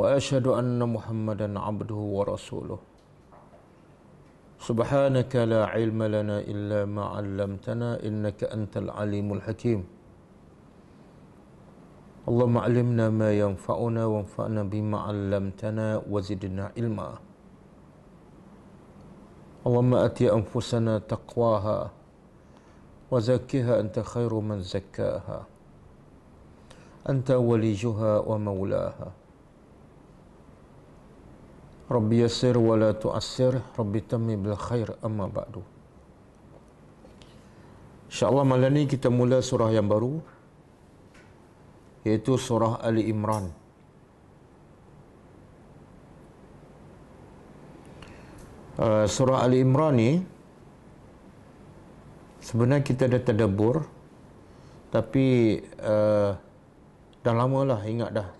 واشهد ان محمدا عبده ورسوله سبحانك لا علم لنا الا ما علمتنا انك انت العليم الحكيم اللهم علمنا ما ينفعنا وانفعنا بما علمتنا وزدنا علما اللهم ات انفسنا تقواها وزكها انت خير من زكاها انت وليجها ومولاها Rabbi yasir wa la tu'assir Rabbi tammi bil khair amma ba'du InsyaAllah malam ni kita mula surah yang baru Iaitu surah Ali Imran uh, Surah Ali Imran ni Sebenarnya kita dah terdebur Tapi uh, Dah lama lah ingat dah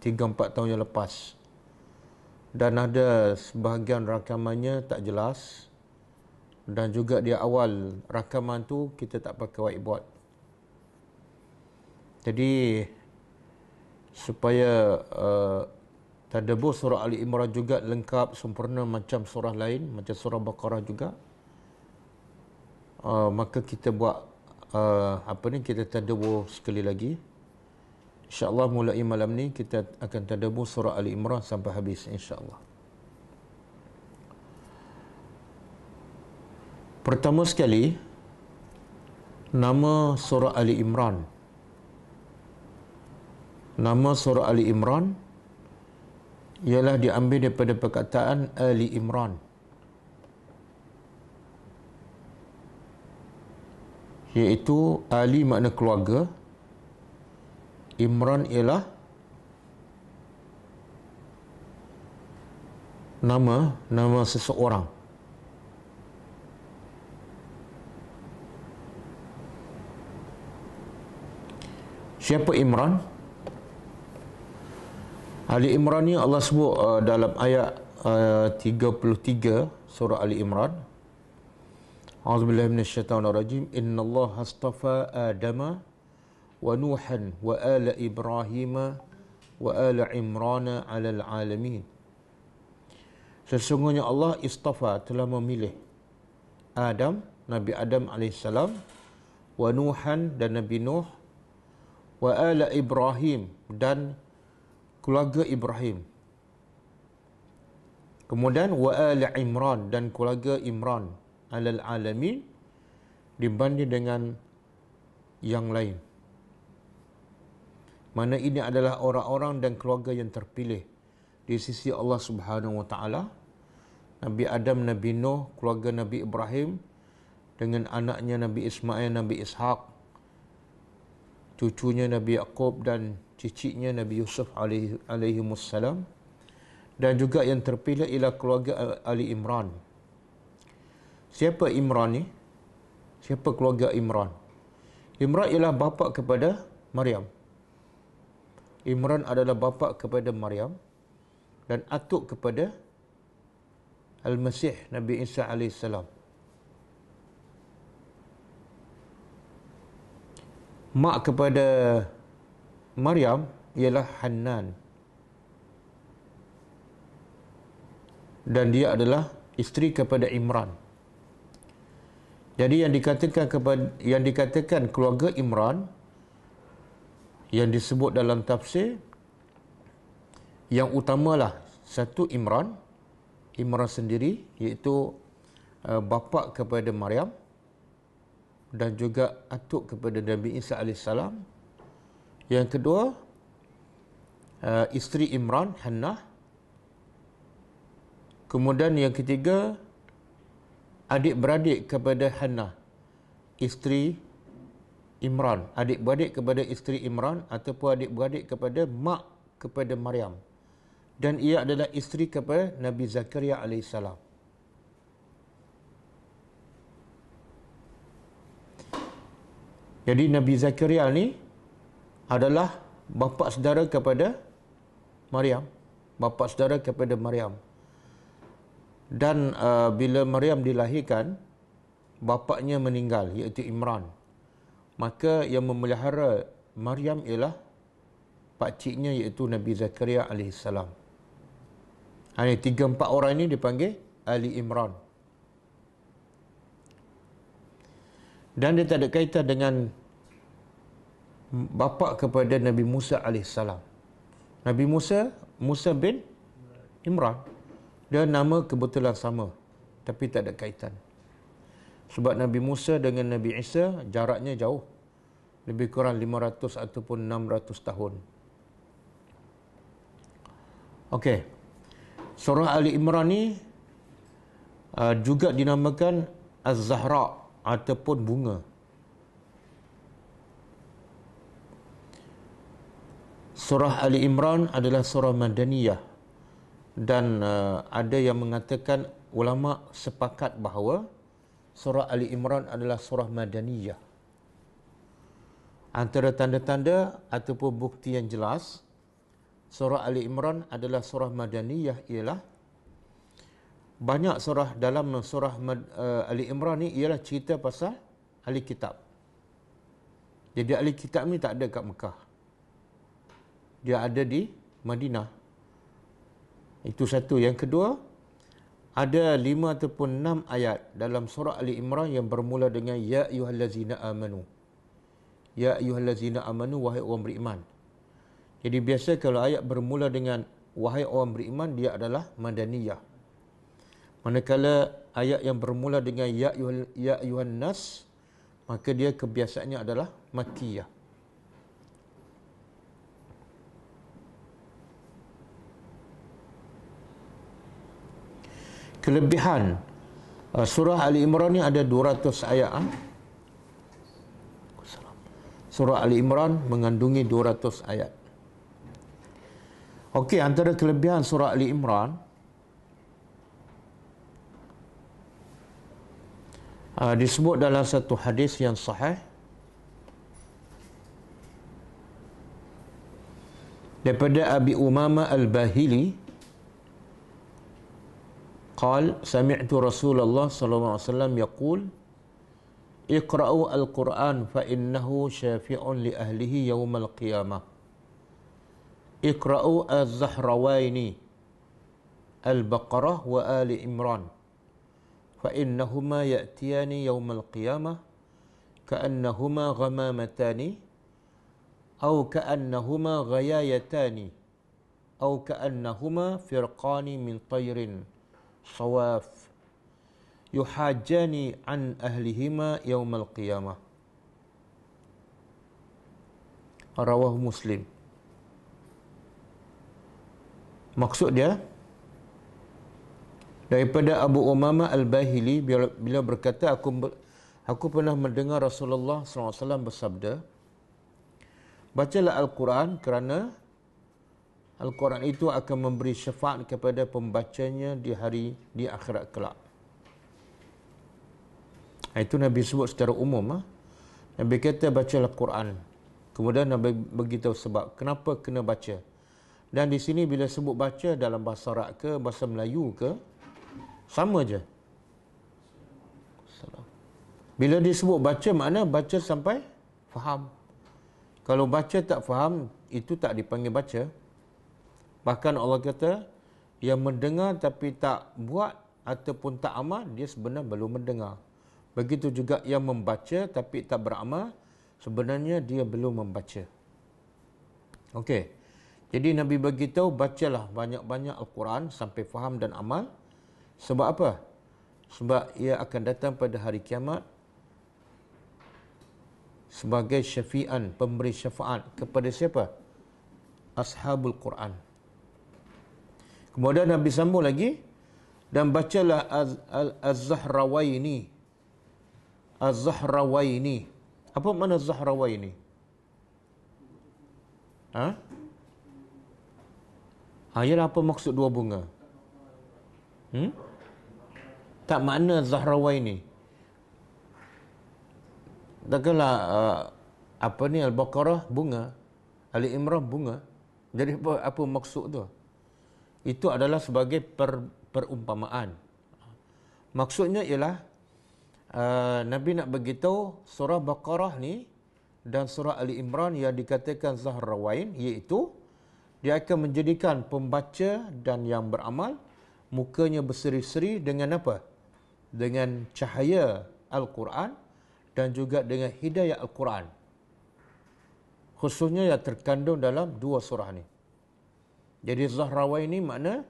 3-4 tahun yang Lepas dan ada sebahagian rakamannya tak jelas dan juga dia awal rakaman tu kita tak pakai whiteboard jadi supaya uh, tadabbur surah ali imran juga lengkap sempurna macam surah lain macam surah baqarah juga uh, maka kita buat uh, apa ni kita tadabbur sekali lagi InsyaAllah mulai malam ni kita akan tadabur surah Ali Imran sampai habis insyaAllah. Pertama sekali, nama surah Ali Imran. Nama surah Ali Imran ialah diambil daripada perkataan Ali Imran. Iaitu Ali makna keluarga, Imran ialah nama nama seseorang. Siapa Imran? Ali Imran ni Allah sebut uh, dalam ayat uh, 33 surah Ali Imran. A'udzubillahi minasyaitonirrajim. Innallaha astafa Adama ونوحا Ibrahim, إبراهيم وآل عمران على العالمين Sesungguhnya Allah istafa telah memilih Adam, Nabi Adam AS wa Nuhan dan Nabi Nuh wa ala Ibrahim dan keluarga Ibrahim kemudian wa ala Imran dan keluarga Imran alal alamin dibanding dengan yang lain mana ini adalah orang-orang dan keluarga yang terpilih di sisi Allah Subhanahu Wa Taala. Nabi Adam, Nabi Nuh, keluarga Nabi Ibrahim dengan anaknya Nabi Ismail, Nabi Ishaq, cucunya Nabi Yaqub dan cicitnya Nabi Yusuf alaihi wasallam dan juga yang terpilih ialah keluarga Ali Imran. Siapa Imran ni? Siapa keluarga Imran? Imran ialah bapa kepada Maryam. Imran adalah bapa kepada Maryam dan atuk kepada Al-Masih Nabi Isa AS. Mak kepada Maryam ialah Hanan. Dan dia adalah isteri kepada Imran. Jadi yang dikatakan kepada yang dikatakan keluarga Imran yang disebut dalam tafsir yang utamalah satu Imran Imran sendiri iaitu uh, bapa kepada Maryam dan juga atuk kepada Nabi Isa AS yang kedua uh, isteri Imran Hannah kemudian yang ketiga adik-beradik kepada Hannah isteri Imran, adik-beradik kepada isteri Imran ataupun adik-beradik kepada mak kepada Maryam. Dan ia adalah isteri kepada Nabi Zakaria AS. Jadi Nabi Zakaria ni adalah bapa saudara kepada Maryam, bapa saudara kepada Maryam. Dan uh, bila Maryam dilahirkan, bapaknya meninggal iaitu Imran maka yang memelihara Maryam ialah pakciknya iaitu Nabi Zakaria alaihissalam. Hanya tiga empat orang ini dipanggil Ali Imran. Dan dia tak ada kaitan dengan bapa kepada Nabi Musa alaihissalam. Nabi Musa, Musa bin Imran. Dia nama kebetulan sama. Tapi tak ada kaitan. Sebab Nabi Musa dengan Nabi Isa jaraknya jauh. Lebih kurang 500 ataupun 600 tahun. Okey. Surah Ali Imran ni uh, juga dinamakan Az-Zahra ataupun bunga. Surah Ali Imran adalah surah Madaniyah dan uh, ada yang mengatakan ulama sepakat bahawa surah Ali Imran adalah surah Madaniyah. Antara tanda-tanda ataupun bukti yang jelas, surah Ali Imran adalah surah Madaniyah ialah banyak surah dalam surah eh, Ali Imran ni ialah cerita pasal ahli kitab. Jadi ahli kitab ni tak ada kat Mekah. Dia ada di Madinah. Itu satu. Yang kedua, ada lima ataupun enam ayat dalam surah Ali Imran yang bermula dengan Ya ayuhallazina amanu. Ya ayuhallazina amanu, wahai orang beriman. Jadi biasa kalau ayat bermula dengan wahai orang beriman, dia adalah madaniyah. Manakala ayat yang bermula dengan Ya ayuhannas, ya maka dia kebiasaannya adalah makiyah. kelebihan ah, surah Ali Imran ni ada 200 ayat ah. Surah Ali Imran mengandungi 200 ayat. Okey, antara kelebihan surah Ali Imran uh, disebut dalam satu hadis yang sahih daripada Abi Umama Al-Bahili قال سمعت رسول الله صلى الله عليه وسلم يقول اقرأوا القرآن فإنه شافع لأهله يوم القيامة اقرأوا الزهروين البقرة وآل إمران فإنهما يأتيان يوم القيامة كأنهما غمامتان أو كأنهما غيايتان أو كأنهما فرقان من طير sawaf yuhajani an ahlihima yaumal qiyamah rawah muslim maksud dia daripada Abu Umama Al-Bahili bila berkata aku aku pernah mendengar Rasulullah SAW bersabda bacalah Al-Quran kerana Al-Quran itu akan memberi syafaat kepada pembacanya di hari di akhirat kelak. Itu Nabi sebut secara umum. Ah. Nabi kata baca Al-Quran. Kemudian Nabi beritahu sebab kenapa kena baca. Dan di sini bila sebut baca dalam bahasa Arab ke, bahasa Melayu ke, sama je. Bila disebut baca makna baca sampai faham. Kalau baca tak faham, itu tak dipanggil baca. Bahkan Allah kata yang mendengar tapi tak buat ataupun tak amal dia sebenarnya belum mendengar. Begitu juga yang membaca tapi tak beramal sebenarnya dia belum membaca. Okey. Jadi Nabi beritahu bacalah banyak-banyak Al-Quran sampai faham dan amal. Sebab apa? Sebab ia akan datang pada hari kiamat sebagai syafi'an, pemberi syafaat kepada siapa? Ashabul Quran. Kemudian Nabi sambung lagi dan bacalah Az-Zahrawaini. Az- Az-Zahrawaini. Apa makna Az-Zahrawaini? Ha? ayat ha, apa maksud dua bunga? Hmm? Tak makna Zahrawaini. Takkanlah uh, apa ni Al-Baqarah bunga, Ali Imran bunga. Jadi apa, apa maksud tu? itu adalah sebagai per, perumpamaan. Maksudnya ialah uh, Nabi nak beritahu surah Baqarah ni dan surah Ali Imran yang dikatakan Zahrawain iaitu dia akan menjadikan pembaca dan yang beramal mukanya berseri-seri dengan apa? Dengan cahaya Al-Quran dan juga dengan hidayah Al-Quran. Khususnya yang terkandung dalam dua surah ini. Jadi Zahrawai ini makna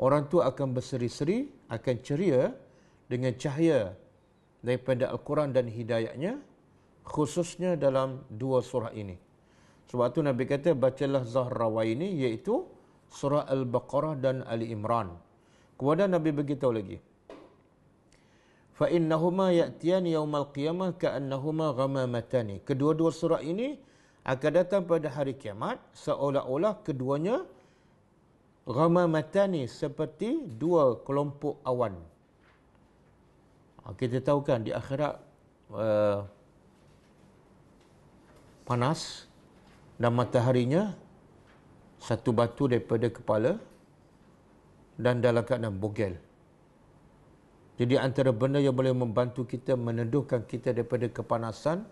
orang tu akan berseri-seri, akan ceria dengan cahaya daripada Al-Quran dan hidayahnya khususnya dalam dua surah ini. Sebab tu Nabi kata bacalah Zahrawai ini iaitu surah Al-Baqarah dan Ali Imran. Kemudian Nabi beritahu lagi. Fa innahuma ya'tiyan yawmal qiyamah ka'annahuma ghamamatani. Kedua-dua surah ini akan datang pada hari kiamat seolah-olah keduanya Ramah mata ni seperti dua kelompok awan. Ha, kita tahu kan di akhirat uh, panas dan mataharinya satu batu daripada kepala dan dalam keadaan bogel. Jadi antara benda yang boleh membantu kita meneduhkan kita daripada kepanasan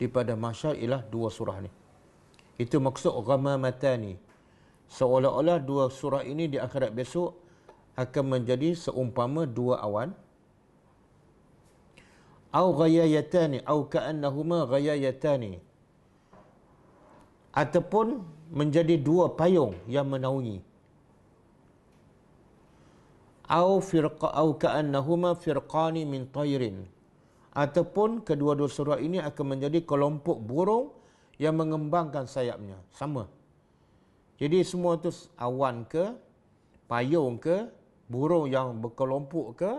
daripada masyarakat ialah dua surah ni. Itu maksud ramah mata ni seolah-olah dua surah ini di akhirat besok akan menjadi seumpama dua awan au ghayayatani au ka'annahuma ghayayatani ataupun menjadi dua payung yang menaungi au firqa au ka'annahuma firqani min tayrin ataupun kedua-dua surah ini akan menjadi kelompok burung yang mengembangkan sayapnya sama jadi semua tu awan ke, payung ke, burung yang berkelompok ke,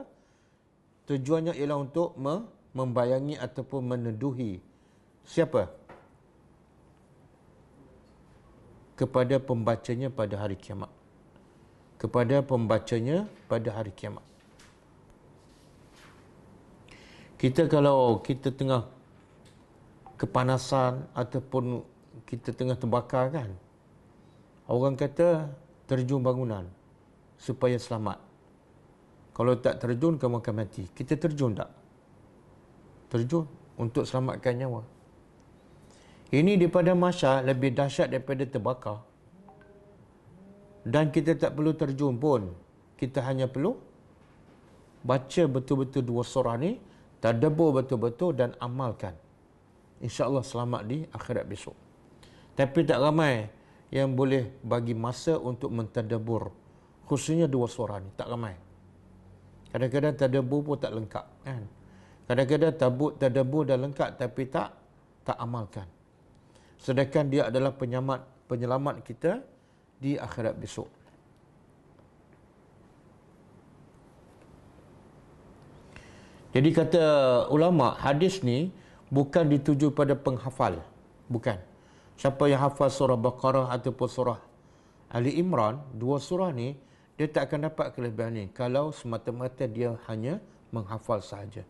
tujuannya ialah untuk membayangi ataupun meneduhi siapa? Kepada pembacanya pada hari kiamat. Kepada pembacanya pada hari kiamat. Kita kalau kita tengah kepanasan ataupun kita tengah terbakar kan, Orang kata terjun bangunan supaya selamat. Kalau tak terjun kamu akan mati. Kita terjun tak? Terjun untuk selamatkan nyawa. Ini daripada masa lebih dahsyat daripada terbakar. Dan kita tak perlu terjun pun. Kita hanya perlu baca betul-betul dua surah ni, tadabur betul-betul dan amalkan. Insya-Allah selamat di akhirat besok. Tapi tak ramai yang boleh bagi masa untuk mentadabur khususnya dua suara ni tak ramai kadang-kadang tadabur pun tak lengkap kan kadang-kadang tabut tadabur dah lengkap tapi tak tak amalkan sedangkan dia adalah penyelamat penyelamat kita di akhirat besok Jadi kata ulama hadis ni bukan dituju pada penghafal bukan Siapa yang hafal surah Baqarah ataupun surah Ali Imran, dua surah ni dia tak akan dapat kelebihan ni kalau semata-mata dia hanya menghafal sahaja.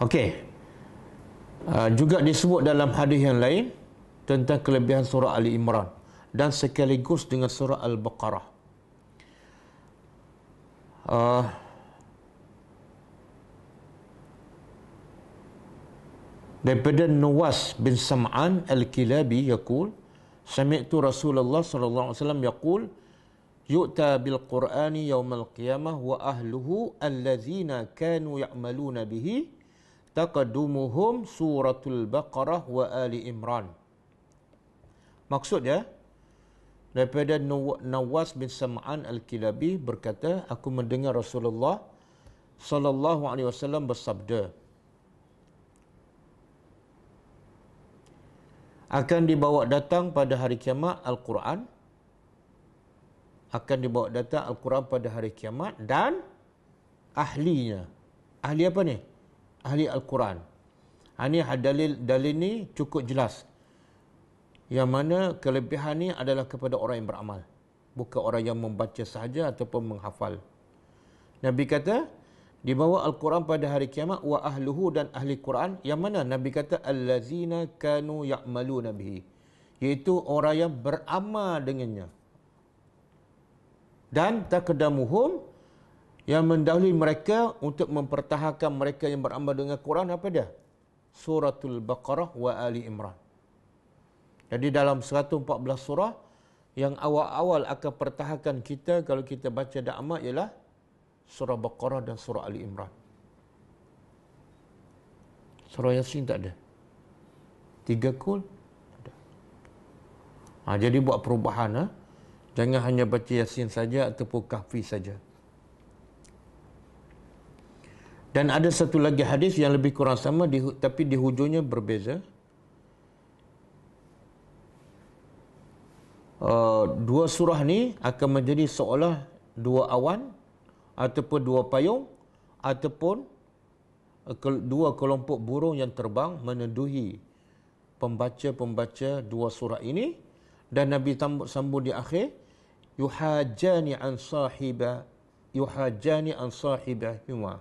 Okey. Uh, juga disebut dalam hadis yang lain tentang kelebihan surah Ali Imran dan sekaligus dengan surah Al-Baqarah. Uh, daripada Nuwas bin Sam'an Al-Kilabi yaqul sami'tu Rasulullah sallallahu alaihi wasallam yaqul yu'ta bil Qur'ani yaumal qiyamah wa ahluhu alladhina kanu ya'maluna bihi taqaddumuhum suratul Baqarah wa Ali Imran Maksudnya daripada Nawas bin Sam'an Al-Kilabi berkata aku mendengar Rasulullah sallallahu alaihi wasallam bersabda akan dibawa datang pada hari kiamat Al-Quran akan dibawa datang Al-Quran pada hari kiamat dan ahlinya. Ahli apa ni? Ahli Al-Quran. Ini ha, ha, dalil, dalil ni cukup jelas. Yang mana kelebihan ni adalah kepada orang yang beramal. Bukan orang yang membaca sahaja ataupun menghafal. Nabi kata, dibawa al-Quran pada hari kiamat wa ahluhu dan ahli Quran yang mana Nabi kata allazina kanu ya'malu nabihi iaitu orang yang beramal dengannya dan takdamuhum yang mendahului mereka untuk mempertahankan mereka yang beramal dengan Quran apa dia suratul baqarah wa ali imran jadi dalam 114 surah yang awal-awal akan pertahankan kita kalau kita baca dakwah ialah surah Baqarah dan surah Ali Imran. Surah Yasin tak ada. Tiga kul? Ada. Ha, jadi buat perubahan. Ha? Jangan hanya baca Yasin saja ataupun kahfi saja. Dan ada satu lagi hadis yang lebih kurang sama di, tapi di hujungnya berbeza. Uh, dua surah ni akan menjadi seolah dua awan ataupun dua payung ataupun eh, dua kelompok burung yang terbang meneduhi pembaca-pembaca dua surah ini dan Nabi sambung di akhir yuhajani an sahiba yuhajani an sahiba huma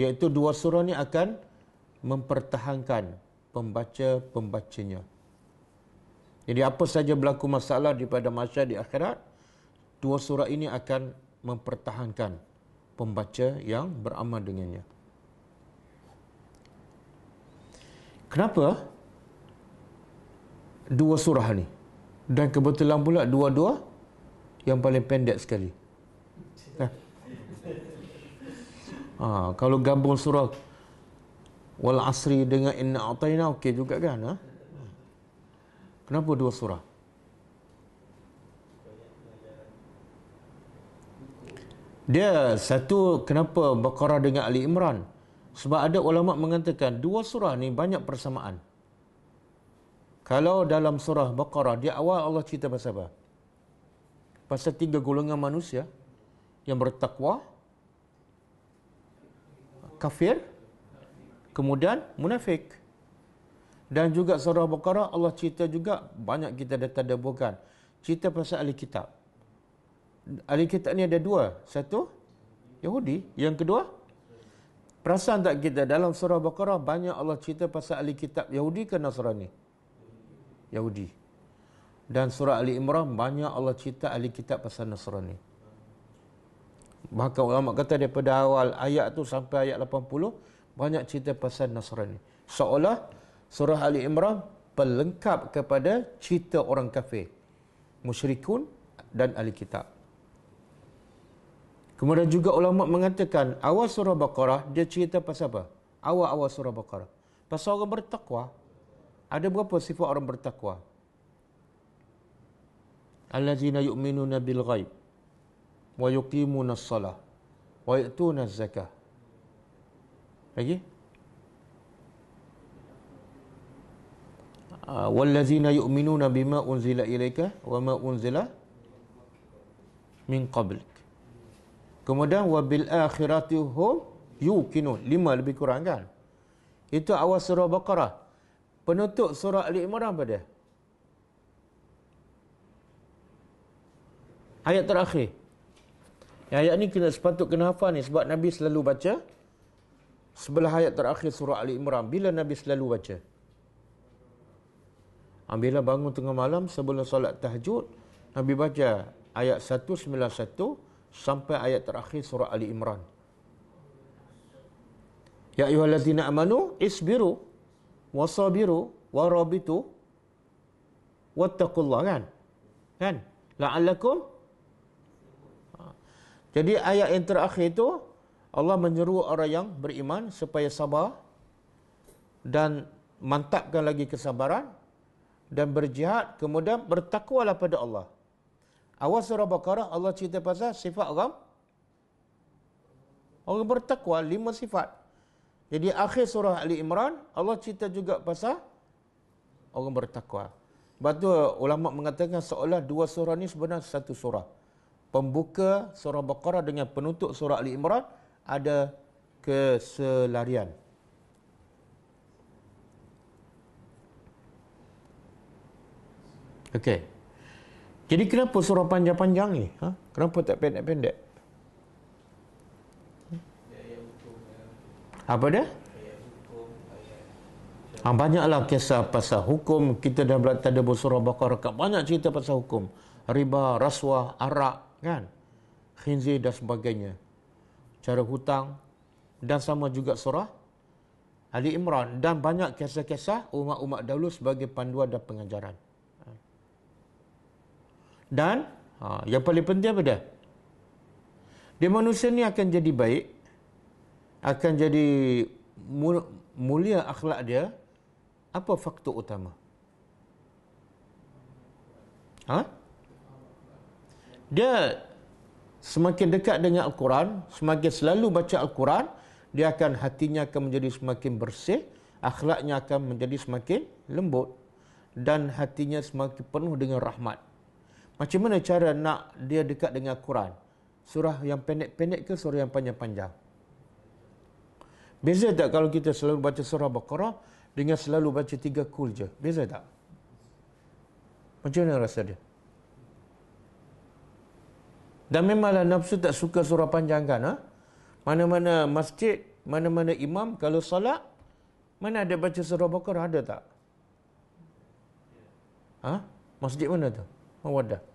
iaitu dua surah ini akan mempertahankan pembaca-pembacanya jadi apa saja berlaku masalah daripada masyarakat di akhirat dua surah ini akan mempertahankan pembaca yang beramal dengannya. Kenapa dua surah ni? Dan kebetulan pula dua-dua yang paling pendek sekali. Ha. Ha, kalau gabung surah Wal Asri dengan Inna Atayna, okey juga kan? Ha? Kenapa dua surah? Dia satu kenapa Baqarah dengan Ali Imran? Sebab ada ulama mengatakan dua surah ni banyak persamaan. Kalau dalam surah Baqarah dia awal Allah cerita pasal apa? Pasal tiga golongan manusia yang bertakwa kafir kemudian munafik dan juga surah Baqarah Allah cerita juga banyak kita dah tadabburkan cerita pasal ahli kitab ahli kitab ni ada dua. Satu, Yahudi. Yang kedua, perasan tak kita dalam surah Baqarah banyak Allah cerita pasal ahli kitab Yahudi ke Nasrani? Yahudi. Dan surah Ali Imran banyak Allah cerita ahli kitab pasal Nasrani. Bahkan ulama kata daripada awal ayat tu sampai ayat 80 banyak cerita pasal Nasrani. Seolah surah Ali Imran pelengkap kepada cerita orang kafir, musyrikun dan ahli kitab. Kemudian juga ulama mengatakan awal surah Baqarah dia cerita pasal apa? Awal-awal surah Baqarah. Pasal orang bertakwa. Ada berapa sifat orang bertakwa? Allazina yu'minuna bil ghaib wa yuqimuna as-salah wa yu'tuna az-zakah. Lagi? Ah, wallazina yu'minuna bima unzila ilaika wa ma unzila min qabl. Kemudian wabil akhirati hum yuqinun. Lima lebih kurang kan? Itu awal surah Baqarah. Penutup surah Ali Imran pada Ayat terakhir. Yang ayat ni kena sepatut kena hafal ni sebab Nabi selalu baca sebelah ayat terakhir surah Ali Imran bila Nabi selalu baca. Ambil ah, bangun tengah malam sebelum solat tahajud, Nabi baca ayat 191 sampai ayat terakhir surah Ali Imran. Ya ayuhallazina amanu isbiru wasabiru warabitu wattaqullah kan? Kan? La'allakum ha. Jadi ayat yang terakhir itu Allah menyeru orang yang beriman supaya sabar dan mantapkan lagi kesabaran dan berjihad kemudian bertakwalah pada Allah. Awal surah Baqarah Allah cerita pasal sifat orang orang bertakwa lima sifat. Jadi akhir surah Ali Imran Allah cerita juga pasal orang bertakwa. Sebab tu ulama mengatakan seolah dua surah ni sebenarnya satu surah. Pembuka surah Baqarah dengan penutup surah Ali Imran ada keselarian. Okay. Jadi kenapa surah panjang-panjang ni? Ha? Kenapa tak pendek-pendek? Apa dia? Ha, banyaklah kisah pasal hukum. Kita dah belakang tanda surah bakar-rekat. Banyak cerita pasal hukum. Riba, rasuah, arak, kan? Khinzir dan sebagainya. Cara hutang. Dan sama juga surah Ali Imran. Dan banyak kisah-kisah umat-umat dahulu sebagai panduan dan pengajaran. Dan ha, yang paling penting apa dia? Dia manusia ni akan jadi baik. Akan jadi mulia akhlak dia. Apa faktor utama? Ha? Dia semakin dekat dengan Al-Quran, semakin selalu baca Al-Quran, dia akan hatinya akan menjadi semakin bersih, akhlaknya akan menjadi semakin lembut dan hatinya semakin penuh dengan rahmat. Macam mana cara nak dia dekat dengan Quran? Surah yang pendek-pendek ke surah yang panjang-panjang? Beza tak kalau kita selalu baca surah Baqarah dengan selalu baca tiga kul je? Beza tak? Macam mana rasa dia? Dan memanglah nafsu tak suka surah panjang kan? Ha? Mana-mana masjid, mana-mana imam kalau salat, mana ada baca surah Baqarah ada tak? Ha? Masjid mana tu? Mawadah.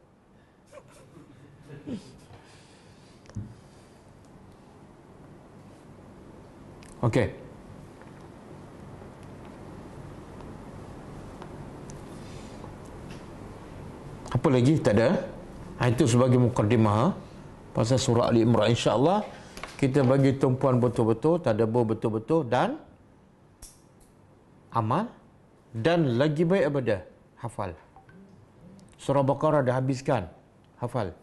Okey. Apa lagi? Tak ada. Ha, itu sebagai mukaddimah ha? pasal surah Ali Imran. Insya-Allah kita bagi tumpuan betul-betul, tadabbur betul-betul dan amal dan lagi baik apa Hafal. Surah Baqarah dah habiskan. Hafal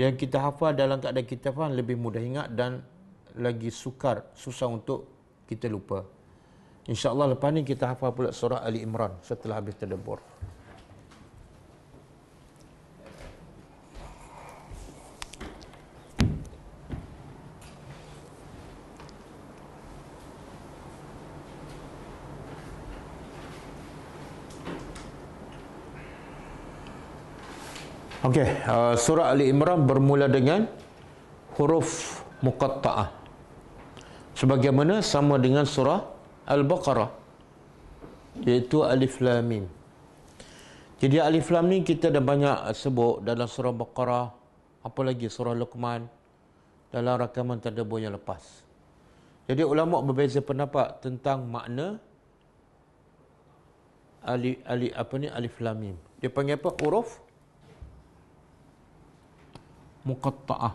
yang kita hafal dalam keadaan kita faham lebih mudah ingat dan lagi sukar susah untuk kita lupa insyaallah lepas ni kita hafal pula surah ali imran setelah habis tadabbur Okey, uh, surah Ali Imran bermula dengan huruf muqatta'ah. Sebagaimana sama dengan surah Al-Baqarah. Iaitu Alif Lam Mim. Jadi Alif Lam Mim kita dah banyak sebut dalam surah Baqarah. Apa lagi surah Luqman. Dalam rakaman terdebur yang lepas. Jadi ulama berbeza pendapat tentang makna Ali, Ali apa ni Alif Lam Mim. Dia panggil apa? huruf? muqatta'ah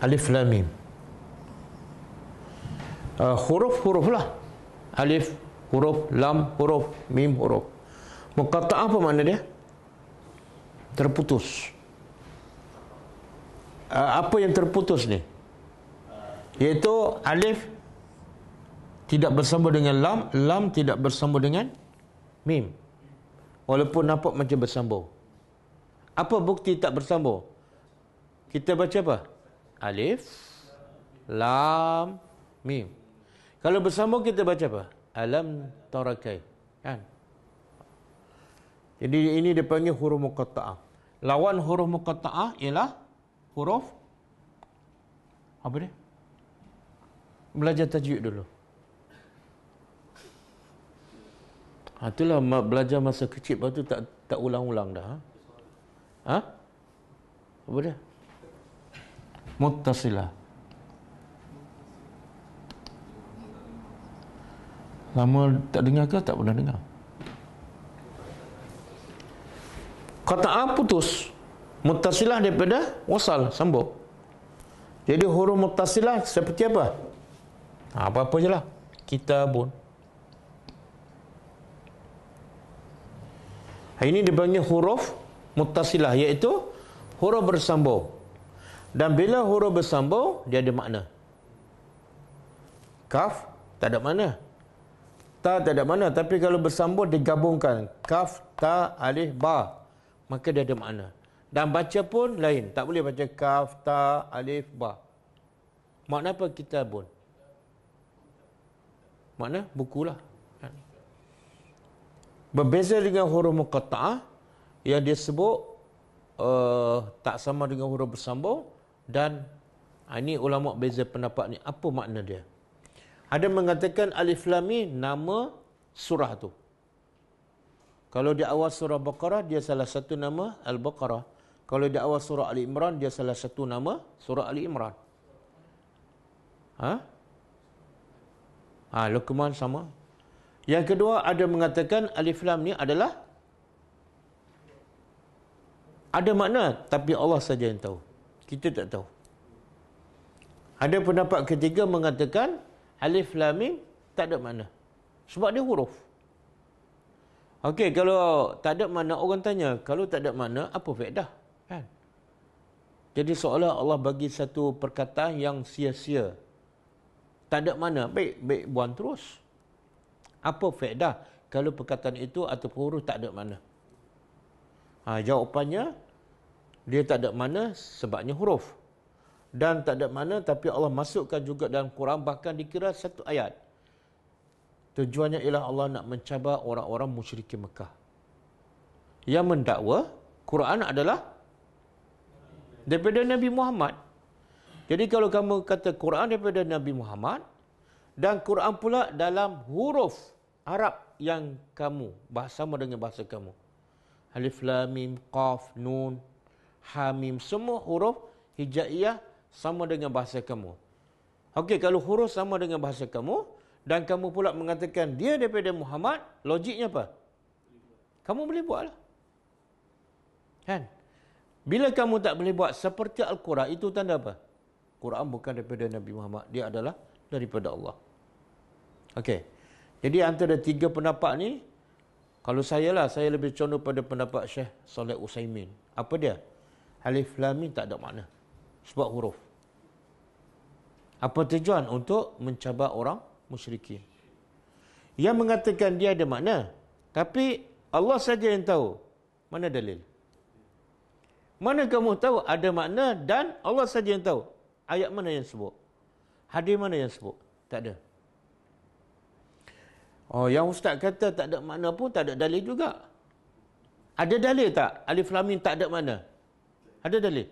Alif Lam Mim uh, Huruf-huruf lah Alif Huruf Lam Huruf Mim Huruf Muqatta'ah apa mana dia? Terputus uh, Apa yang terputus ni? yaitu Alif tidak bersambung dengan lam, lam tidak bersambung dengan mim. Walaupun nampak macam bersambung. Apa bukti tak bersambung? Kita baca apa? Alif, lam, mim. Kalau bersambung kita baca apa? Alam tarakai. Kan? Jadi ini dipanggil huruf muqatta'ah. Lawan huruf muqatta'ah ialah huruf apa dia? Belajar tajwid dulu. Ha, itulah belajar masa kecil lepas tu tak tak ulang-ulang dah. Ha? Apa dia? Muttasilah. Lama tak dengar ke tak pernah dengar? Kata A ah, putus. Muttasilah daripada wasal, sambung. Jadi huruf muttasilah seperti apa? Ha, apa-apa je lah. Kita pun. Ini dipanggil huruf mutasilah iaitu huruf bersambung. Dan bila huruf bersambung dia ada makna. Kaf tak ada makna. Ta tak ada makna tapi kalau bersambung digabungkan kaf ta alif ba maka dia ada makna. Dan baca pun lain. Tak boleh baca kaf ta alif ba. Makna apa kita pun? Makna bukulah. Berbeza dengan huruf muqatta'ah yang dia sebut uh, tak sama dengan huruf bersambung dan ah, ini ulama beza pendapat ni apa makna dia? Ada mengatakan alif lam mim nama surah tu. Kalau di awal surah Baqarah dia salah satu nama Al-Baqarah. Kalau di awal surah Ali Imran dia salah satu nama surah Ali Imran. Ha? Ha, Luqman sama yang kedua ada mengatakan alif lam ni adalah ada makna tapi Allah saja yang tahu. Kita tak tahu. Ada pendapat ketiga mengatakan alif lam mim tak ada makna. Sebab dia huruf. Okey, kalau tak ada makna orang tanya, kalau tak ada makna apa faedah? Kan? Jadi seolah Allah bagi satu perkataan yang sia-sia. Tak ada makna. Baik, baik buang terus. Apa faedah kalau perkataan itu atau huruf tak ada makna? Ha, jawapannya, dia tak ada makna sebabnya huruf. Dan tak ada makna tapi Allah masukkan juga dalam Quran bahkan dikira satu ayat. Tujuannya ialah Allah nak mencabar orang-orang musyrik Mekah. Yang mendakwa Quran adalah daripada Nabi Muhammad. Jadi kalau kamu kata Quran daripada Nabi Muhammad, dan Quran pula dalam huruf Arab yang kamu bahasa sama dengan bahasa kamu. Alif lam mim qaf nun Hamim semua huruf hijaiyah sama dengan bahasa kamu. Okey kalau huruf sama dengan bahasa kamu dan kamu pula mengatakan dia daripada Muhammad, logiknya apa? Kamu boleh buatlah. Kan? Bila kamu tak boleh buat seperti Al-Quran, itu tanda apa? Quran bukan daripada Nabi Muhammad. Dia adalah daripada Allah. Okey. Jadi antara tiga pendapat ni, kalau saya lah, saya lebih condong pada pendapat Syekh Saleh Usaimin. Apa dia? Alif Lam tak ada makna. Sebab huruf. Apa tujuan? Untuk mencabar orang musyrikin. Yang mengatakan dia ada makna. Tapi Allah saja yang tahu. Mana dalil? Mana kamu tahu ada makna dan Allah saja yang tahu. Ayat mana yang sebut? Hadir mana yang sebut? Tak ada. Oh, yang ustaz kata tak ada makna pun tak ada dalil juga. Ada dalil tak? Alif Lam Mim tak ada makna. Ada dalil?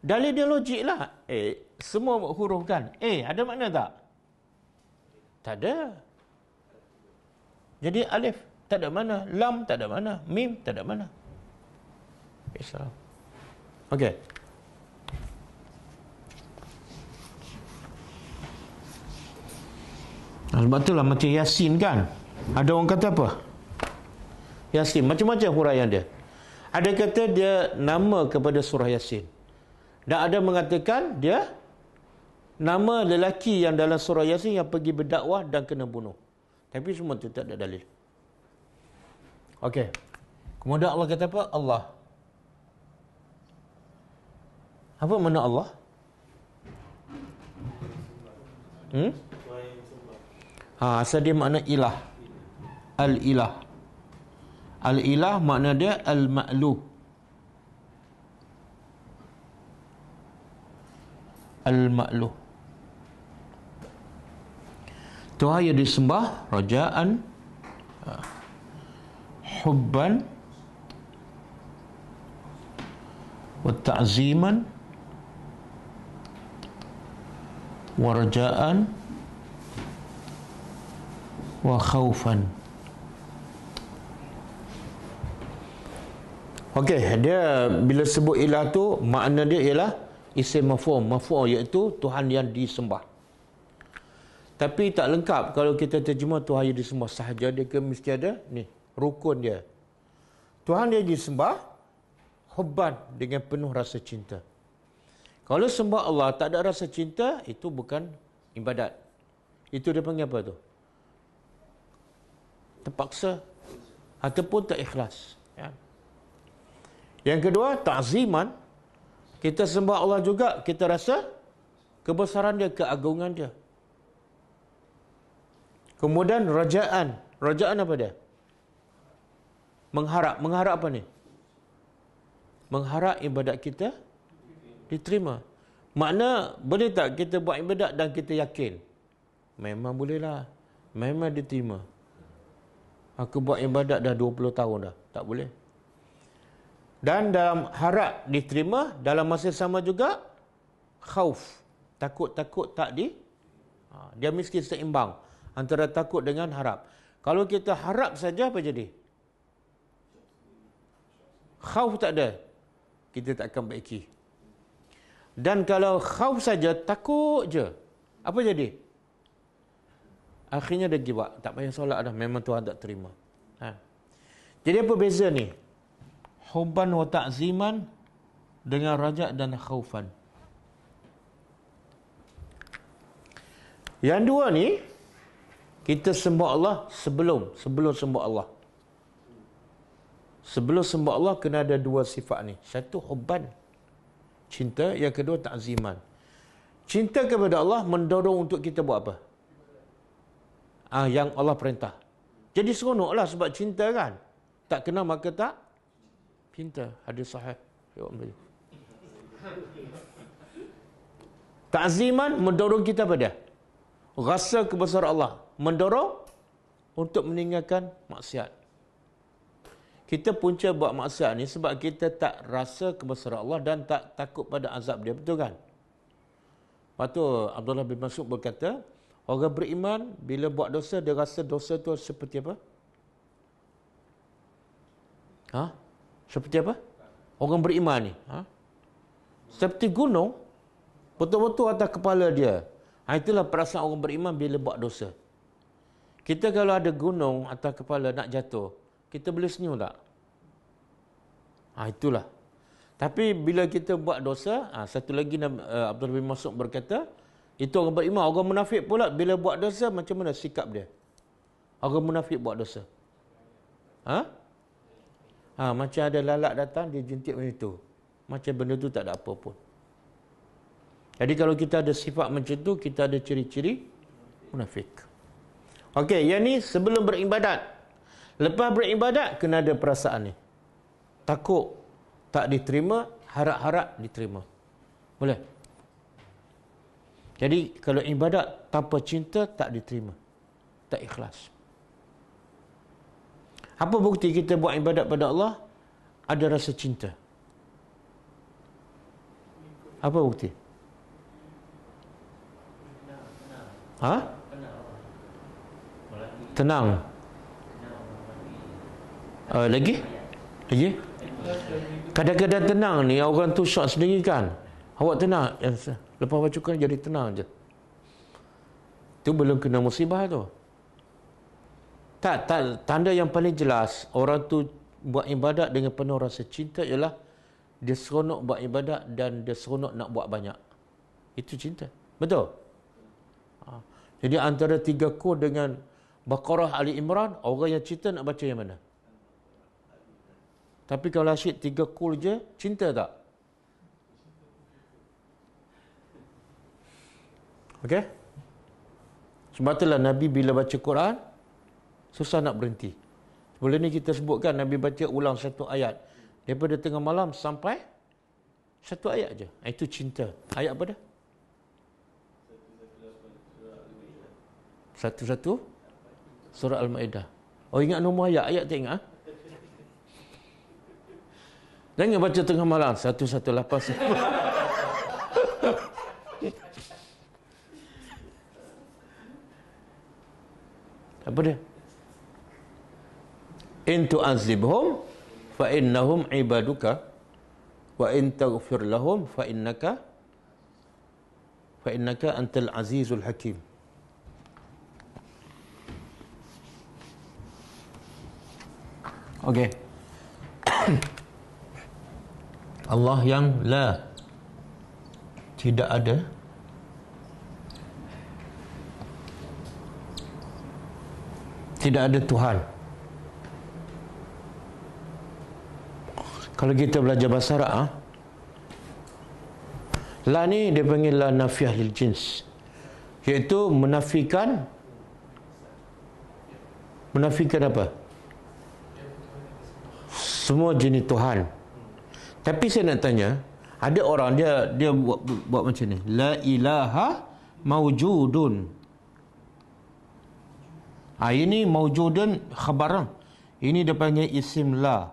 Dalil dia logik lah. Eh, semua huruf kan. Eh, ada makna tak? Tak ada. Jadi alif tak ada mana, lam tak ada mana, mim tak ada mana. Islam. Okay. Sebab itulah macam Yasin kan. Ada orang kata apa? Yasin. Macam-macam huraian dia. Ada kata dia nama kepada surah Yasin. Dan ada mengatakan dia nama lelaki yang dalam surah Yasin yang pergi berdakwah dan kena bunuh. Tapi semua itu tak ada dalil. Okey. Kemudian Allah kata apa? Allah. Apa mana Allah? Hmm? Ha, asal dia makna ilah. Al-ilah. Al-ilah makna dia al-ma'luh. Al-ma'luh. Tuhan yang disembah, rajaan, ha, hubban, ta'ziman, warajaan, wa khaufan. Okey, dia bila sebut ilah tu makna dia ialah isim mafu'ul, mafu'ul iaitu Tuhan yang disembah. Tapi tak lengkap kalau kita terjemah Tuhan yang disembah sahaja dia ke mesti ada ni rukun dia. Tuhan yang disembah hubban dengan penuh rasa cinta. Kalau sembah Allah tak ada rasa cinta itu bukan ibadat. Itu dia panggil apa tu? terpaksa ataupun tak ikhlas ya. yang kedua takziman kita sembah Allah juga kita rasa kebesaran dia keagungan dia kemudian rajaan rajaan apa dia mengharap mengharap apa ni mengharap ibadat kita diterima makna boleh tak kita buat ibadat dan kita yakin memang bolehlah memang diterima Aku buat ibadat dah 20 tahun dah. Tak boleh. Dan dalam harap diterima, dalam masa sama juga, khauf. Takut-takut tak di. Ha, dia mesti seimbang. Antara takut dengan harap. Kalau kita harap saja, apa jadi? Khauf tak ada. Kita tak akan baiki. Dan kalau khauf saja, takut je. Apa jadi? Apa jadi? Akhirnya dia give Tak payah solat dah. Memang Tuhan tak terima. Ha. Jadi apa beza ni? Hubban wa ta'ziman dengan rajak dan khaufan. Yang dua ni, kita sembah Allah sebelum. Sebelum sembah Allah. Sebelum sembah Allah, kena ada dua sifat ni. Satu, hubban. Cinta. Yang kedua, ta'ziman. Cinta kepada Allah mendorong untuk kita buat apa? Ah yang Allah perintah. Jadi seronoklah sebab cinta kan. Tak kena maka tak cinta. Hadis sahih. Takziman mendorong kita pada rasa kebesaran Allah. Mendorong untuk meninggalkan maksiat. Kita punca buat maksiat ni sebab kita tak rasa kebesaran Allah dan tak takut pada azab dia. Betul kan? Lepas tu Abdullah bin Mas'ud berkata, Orang beriman bila buat dosa dia rasa dosa tu seperti apa? Ha? Seperti apa? Orang beriman ni, ha? Seperti gunung betul-betul atas kepala dia. Ha, itulah perasaan orang beriman bila buat dosa. Kita kalau ada gunung atas kepala nak jatuh, kita boleh senyum tak? Ha, itulah. Tapi bila kita buat dosa, ha, satu lagi uh, eh, Abdul bin masuk berkata, itu orang beriman. Orang munafik pula bila buat dosa macam mana sikap dia? Orang munafik buat dosa. Ha? Ha, macam ada lalat datang dia jentik macam itu. Macam benda tu tak ada apa pun. Jadi kalau kita ada sifat macam tu, kita ada ciri-ciri munafik. Okey, yang ni sebelum beribadat. Lepas beribadat, kena ada perasaan ni. Takut tak diterima, harap-harap diterima. Boleh? Jadi kalau ibadat tanpa cinta tak diterima. Tak ikhlas. Apa bukti kita buat ibadat pada Allah? Ada rasa cinta. Apa bukti? Ha? Tenang. Uh, lagi? Lagi? Kadang-kadang tenang ni orang tu syok sendiri kan? Awak tenang? Ya, yes, sir. Lepas baca Quran jadi tenang je. Tu belum kena musibah tu. Tak, tak, tanda yang paling jelas orang tu buat ibadat dengan penuh rasa cinta ialah dia seronok buat ibadat dan dia seronok nak buat banyak. Itu cinta. Betul? Ha. Jadi antara tiga kod dengan Baqarah Ali Imran, orang yang cinta nak baca yang mana? Tapi kalau asyik tiga kul je, cinta tak? Okey? Sebab itulah Nabi bila baca Quran, susah nak berhenti. Sebelum ni kita sebutkan Nabi baca ulang satu ayat. Daripada tengah malam sampai satu ayat aja. Ah, itu cinta. Ayat apa dah? Satu-satu? Surah Al-Ma'idah. Oh ingat nombor ayat? Ayat tak ingat? Ah? Jangan baca tengah malam. Satu-satu lapas. Satu. apa dia? In tu'azibhum fa innahum ibaduka wa in taghfir lahum fa innaka fa innaka antal azizul hakim. Okey. Allah yang la tidak ada tidak ada Tuhan. Kalau kita belajar bahasa Arab, ha? la ni dia panggil la nafiah lil jins. Iaitu menafikan menafikan apa? Semua jenis Tuhan. Tapi saya nak tanya, ada orang dia dia buat, buat macam ni, la ilaha maujudun. Ha, ini maujudun khabaran. Ini dia panggil isim la.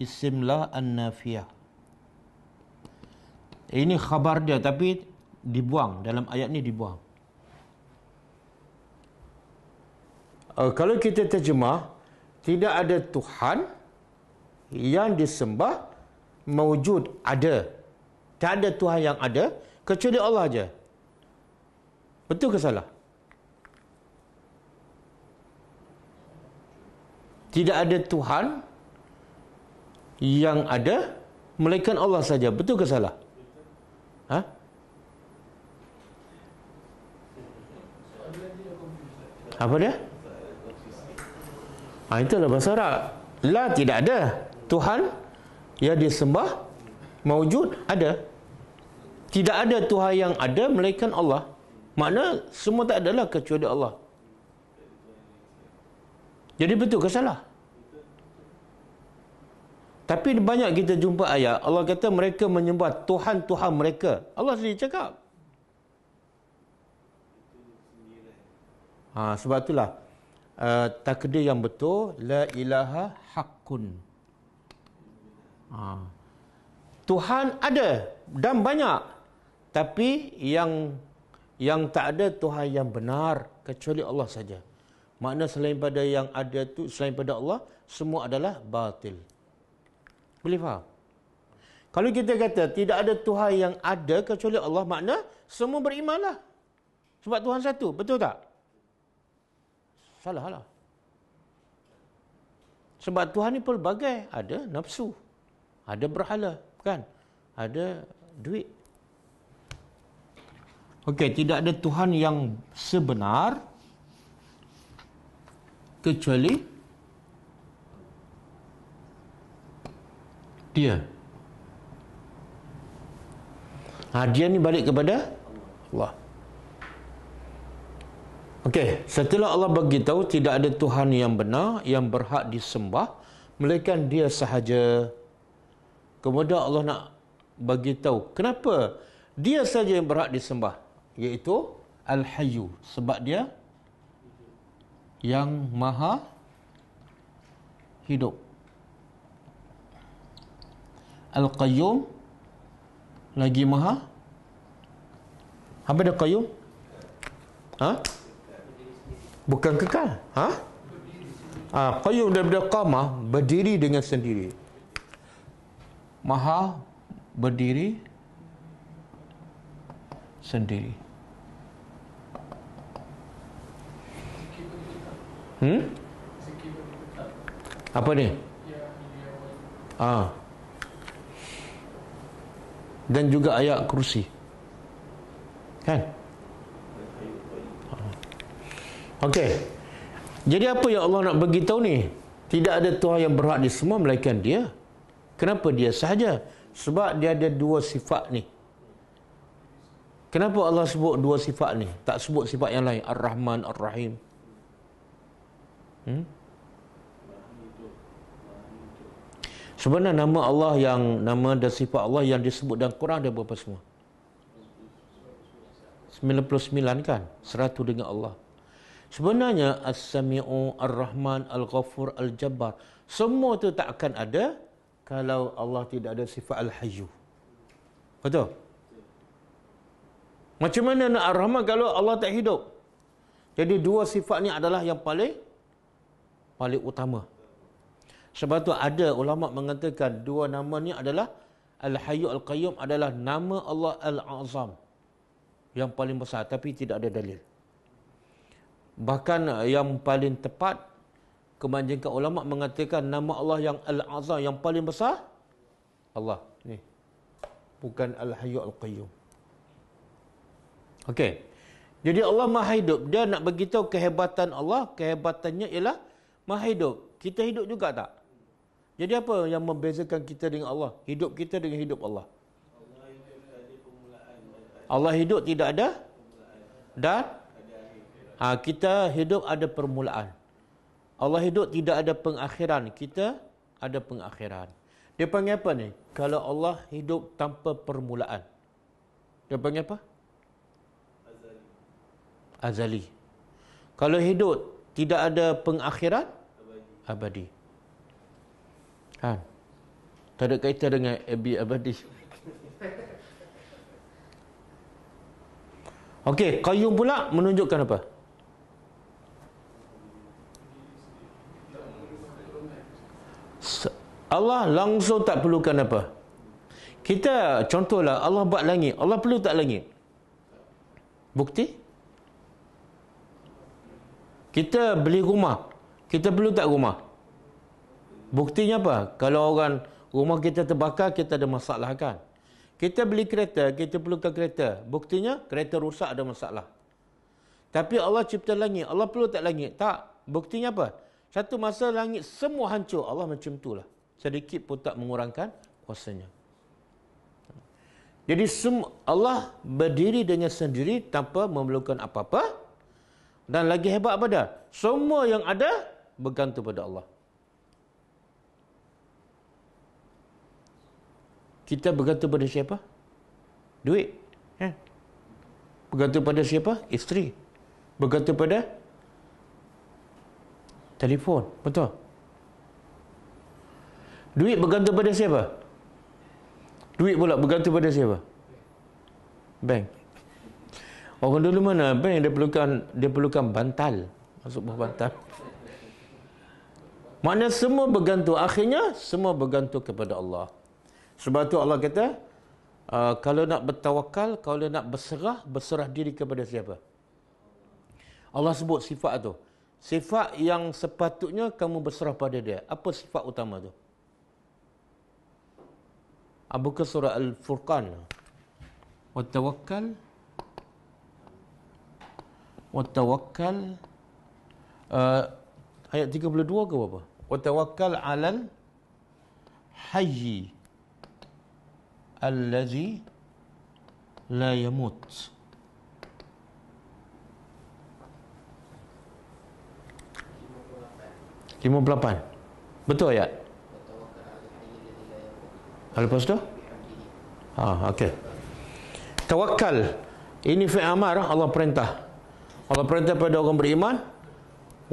Isim la an-nafiyah. Ini khabar dia tapi dibuang. Dalam ayat ni dibuang. Uh, kalau kita terjemah, tidak ada Tuhan yang disembah mewujud ada. Tak ada Tuhan yang ada kecuali Allah aja. Betul ke salah? tidak ada Tuhan yang ada melainkan Allah saja. Betul ke salah? Ha? Apa dia? Ha, itulah bahasa Arab. La tidak ada. Tuhan yang disembah mewujud ada. Tidak ada Tuhan yang ada melainkan Allah. Makna semua tak adalah kecuali Allah. Jadi betul ke salah? Tapi banyak kita jumpa ayat, Allah kata mereka menyembah Tuhan-Tuhan mereka. Allah sendiri cakap. Ha, sebab itulah, uh, takdir yang betul, La ilaha haqqun. Ha. Tuhan ada dan banyak. Tapi yang yang tak ada Tuhan yang benar kecuali Allah saja. Makna selain pada yang ada tu selain pada Allah, semua adalah batil. Boleh faham? Kalau kita kata tidak ada Tuhan yang ada kecuali Allah, makna semua berimanlah. Sebab Tuhan satu, betul tak? Salah lah. Sebab Tuhan ni pelbagai. Ada nafsu. Ada berhala. Kan? Ada duit. Okey, tidak ada Tuhan yang sebenar kecuali dia ha, dia ni balik kepada Allah Okey, setelah Allah bagi tahu tidak ada Tuhan yang benar yang berhak disembah melainkan dia sahaja. Kemudian Allah nak bagi tahu kenapa dia sahaja yang berhak disembah iaitu Al-Hayyu sebab dia yang maha hidup Al-Qayyum lagi maha apa dah Qayyum? ha? bukan kekal ha? ha Qayyum daripada Qamah berdiri dengan sendiri maha berdiri sendiri Hmm? Apa ni? Ah. Dan juga ayat kursi. Kan? Ah. Okey. Jadi apa yang Allah nak beritahu ni? Tidak ada Tuhan yang berhak di semua melainkan dia. Kenapa dia sahaja? Sebab dia ada dua sifat ni. Kenapa Allah sebut dua sifat ni? Tak sebut sifat yang lain. Ar-Rahman, Ar-Rahim. Hmm? Sebenarnya nama Allah yang nama dan sifat Allah yang disebut dalam Quran ada berapa semua? 99 kan? 100 dengan Allah. Sebenarnya As-Sami'u Ar-Rahman Al-Ghafur Al-Jabbar semua tu tak akan ada kalau Allah tidak ada sifat Al-Hayyu. Betul? Macam mana nak Ar-Rahman kalau Allah tak hidup? Jadi dua sifat ni adalah yang paling paling utama. Sebab tu ada ulama mengatakan dua nama ni adalah al Hayy Al-Qayyum adalah nama Allah Al-Azam yang paling besar tapi tidak ada dalil. Bahkan yang paling tepat kemanjangan ulama mengatakan nama Allah yang Al-Azam yang paling besar Allah ni. Bukan al Hayy Al-Qayyum. Okey. Jadi Allah Maha Hidup, dia nak beritahu kehebatan Allah, kehebatannya ialah Maha hidup. Kita hidup juga tak? Jadi apa yang membezakan kita dengan Allah? Hidup kita dengan hidup Allah. Allah hidup tidak ada dan ha, kita hidup ada permulaan. Allah hidup tidak ada pengakhiran. Kita ada pengakhiran. Dia panggil apa ni? Kalau Allah hidup tanpa permulaan. Dia panggil apa? Azali. Azali. Kalau hidup tidak ada pengakhiran abadi. Ha. Tak ada kaitan dengan abadi abadi. Okey, qayyum pula menunjukkan apa? Allah langsung tak perlukan apa? Kita contohlah Allah buat langit. Allah perlu tak langit? Bukti? Bukti? Kita beli rumah. Kita perlu tak rumah? Buktinya apa? Kalau orang rumah kita terbakar, kita ada masalah kan? Kita beli kereta, kita perlu perlukan kereta. Buktinya kereta rusak ada masalah. Tapi Allah cipta langit. Allah perlu tak langit? Tak. Buktinya apa? Satu masa langit semua hancur. Allah macam itulah. Sedikit pun tak mengurangkan kuasanya. Jadi semua Allah berdiri dengan sendiri tanpa memerlukan apa-apa. Dan lagi hebat apa dia? Semua yang ada bergantung pada Allah. Kita bergantung pada siapa? Duit. Ya? Bergantung pada siapa? Isteri. Bergantung pada telefon. Betul? Duit bergantung pada siapa? Duit pula bergantung pada siapa? Bank. Bank. Orang dulu mana apa dia perlukan dia perlukan bantal. Masuk buah bantal. Mana semua bergantung akhirnya semua bergantung kepada Allah. Sebab tu Allah kata ah, kalau nak bertawakal, kalau nak berserah, berserah diri kepada siapa? Allah sebut sifat tu. Sifat yang sepatutnya kamu berserah pada dia. Apa sifat utama tu? Abu ah, Qasura Al-Furqan. Wa tawakkal Watawakkal uh, Ayat 32 ke apa? Watawakkal alal Hayyi Allazi La yamut Lima puluh lapan Betul ayat? Lepas tu? Ah, okey. Tawakal. Ini fi'amar Allah perintah. Allah perintah pada orang beriman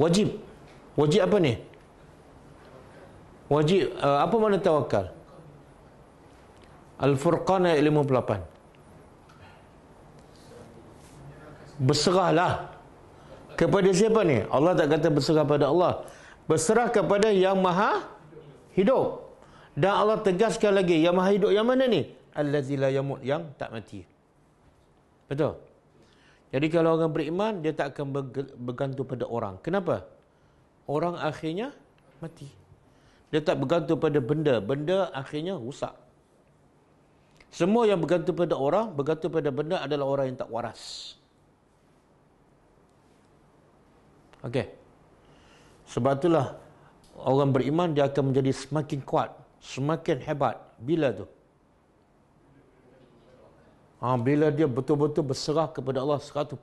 wajib. Wajib apa ni? Wajib eh, apa mana tawakal? Al-Furqan ayat lima 58. Berserahlah kepada siapa ni? Allah tak kata berserah pada Allah. Berserah kepada Yang Maha Hidup. Dan Allah tegaskan lagi Yang Maha Hidup yang mana ni? Allazi la yamut yang tak mati. Betul? Jadi kalau orang beriman, dia tak akan bergantung pada orang. Kenapa? Orang akhirnya mati. Dia tak bergantung pada benda. Benda akhirnya rusak. Semua yang bergantung pada orang, bergantung pada benda adalah orang yang tak waras. Okey. Sebab itulah orang beriman dia akan menjadi semakin kuat, semakin hebat. Bila tu? Ha, bila dia betul-betul berserah kepada Allah 100%.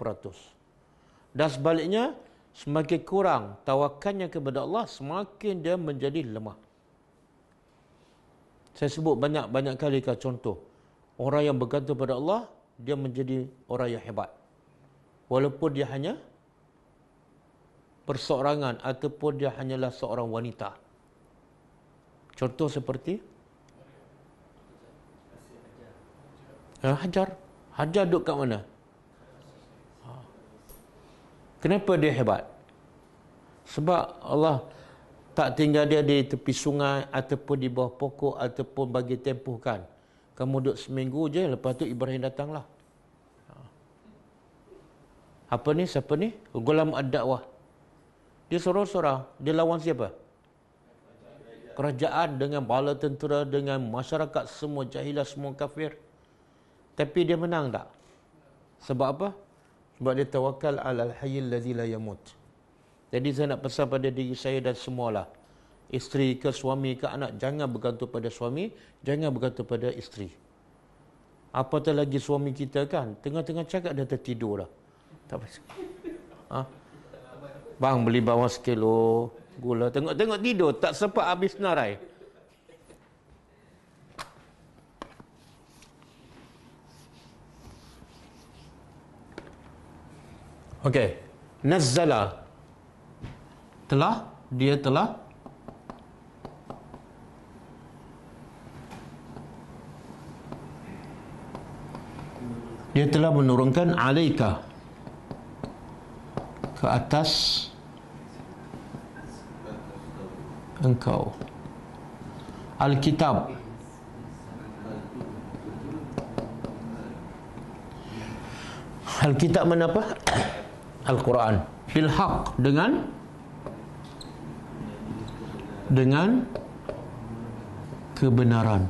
Dan sebaliknya, semakin kurang tawakannya kepada Allah, semakin dia menjadi lemah. Saya sebut banyak-banyak kali ke contoh. Orang yang bergantung kepada Allah, dia menjadi orang yang hebat. Walaupun dia hanya perseorangan ataupun dia hanyalah seorang wanita. Contoh seperti, Ha, Hajar. Hajar duduk kat mana? Ha. Kenapa dia hebat? Sebab Allah tak tinggal dia di tepi sungai ataupun di bawah pokok ataupun bagi tempuhkan. Kamu duduk seminggu je, lepas tu Ibrahim datanglah. Ha. Apa ni? Siapa ni? Gulam ad-da'wah. Dia sorang-sorang. Dia lawan siapa? Kerajaan dengan bala tentera, dengan masyarakat semua jahilah, semua kafir. Tapi dia menang tak? Sebab apa? Sebab dia tawakal alal hayyil ladzi la yamut. Jadi saya nak pesan pada diri saya dan semualah. Isteri ke suami ke anak jangan bergantung pada suami, jangan bergantung pada isteri. Apatah lagi suami kita kan, tengah-tengah cakap dah tertidur lah. Tak apa. Ha? Bang beli bawang sekilo gula. Tengok-tengok tidur, tak sempat habis narai. Okey. Nazzala. Telah dia telah Dia telah menurunkan alaika ke atas engkau Alkitab Alkitab mana apa? Al-Quran Bilhaq dengan Dengan Kebenaran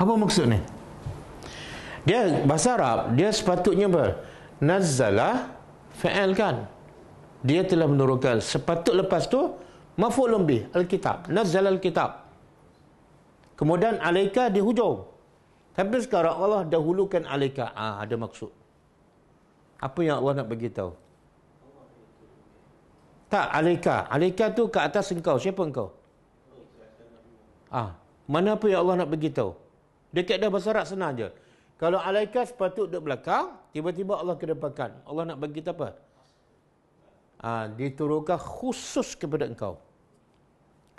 Apa maksud ni? Dia bahasa Arab Dia sepatutnya apa? Nazalah Fa'al kan? Dia telah menurunkan Sepatut lepas tu Mafu'lumbi Alkitab Nazal kitab. Kemudian alaika di hujung. Tapi sekarang Allah dahulukan alaika. Ah, ada maksud. Apa yang Allah nak beritahu? Tak, alaika. Alaika tu ke atas engkau. Siapa engkau? Ah, mana apa yang Allah nak beritahu? Dekat dah bahasa Arab senang je. Kalau alaika sepatut duduk belakang, tiba-tiba Allah kedepankan. Allah nak bagi apa? Ah, diturunkan khusus kepada engkau.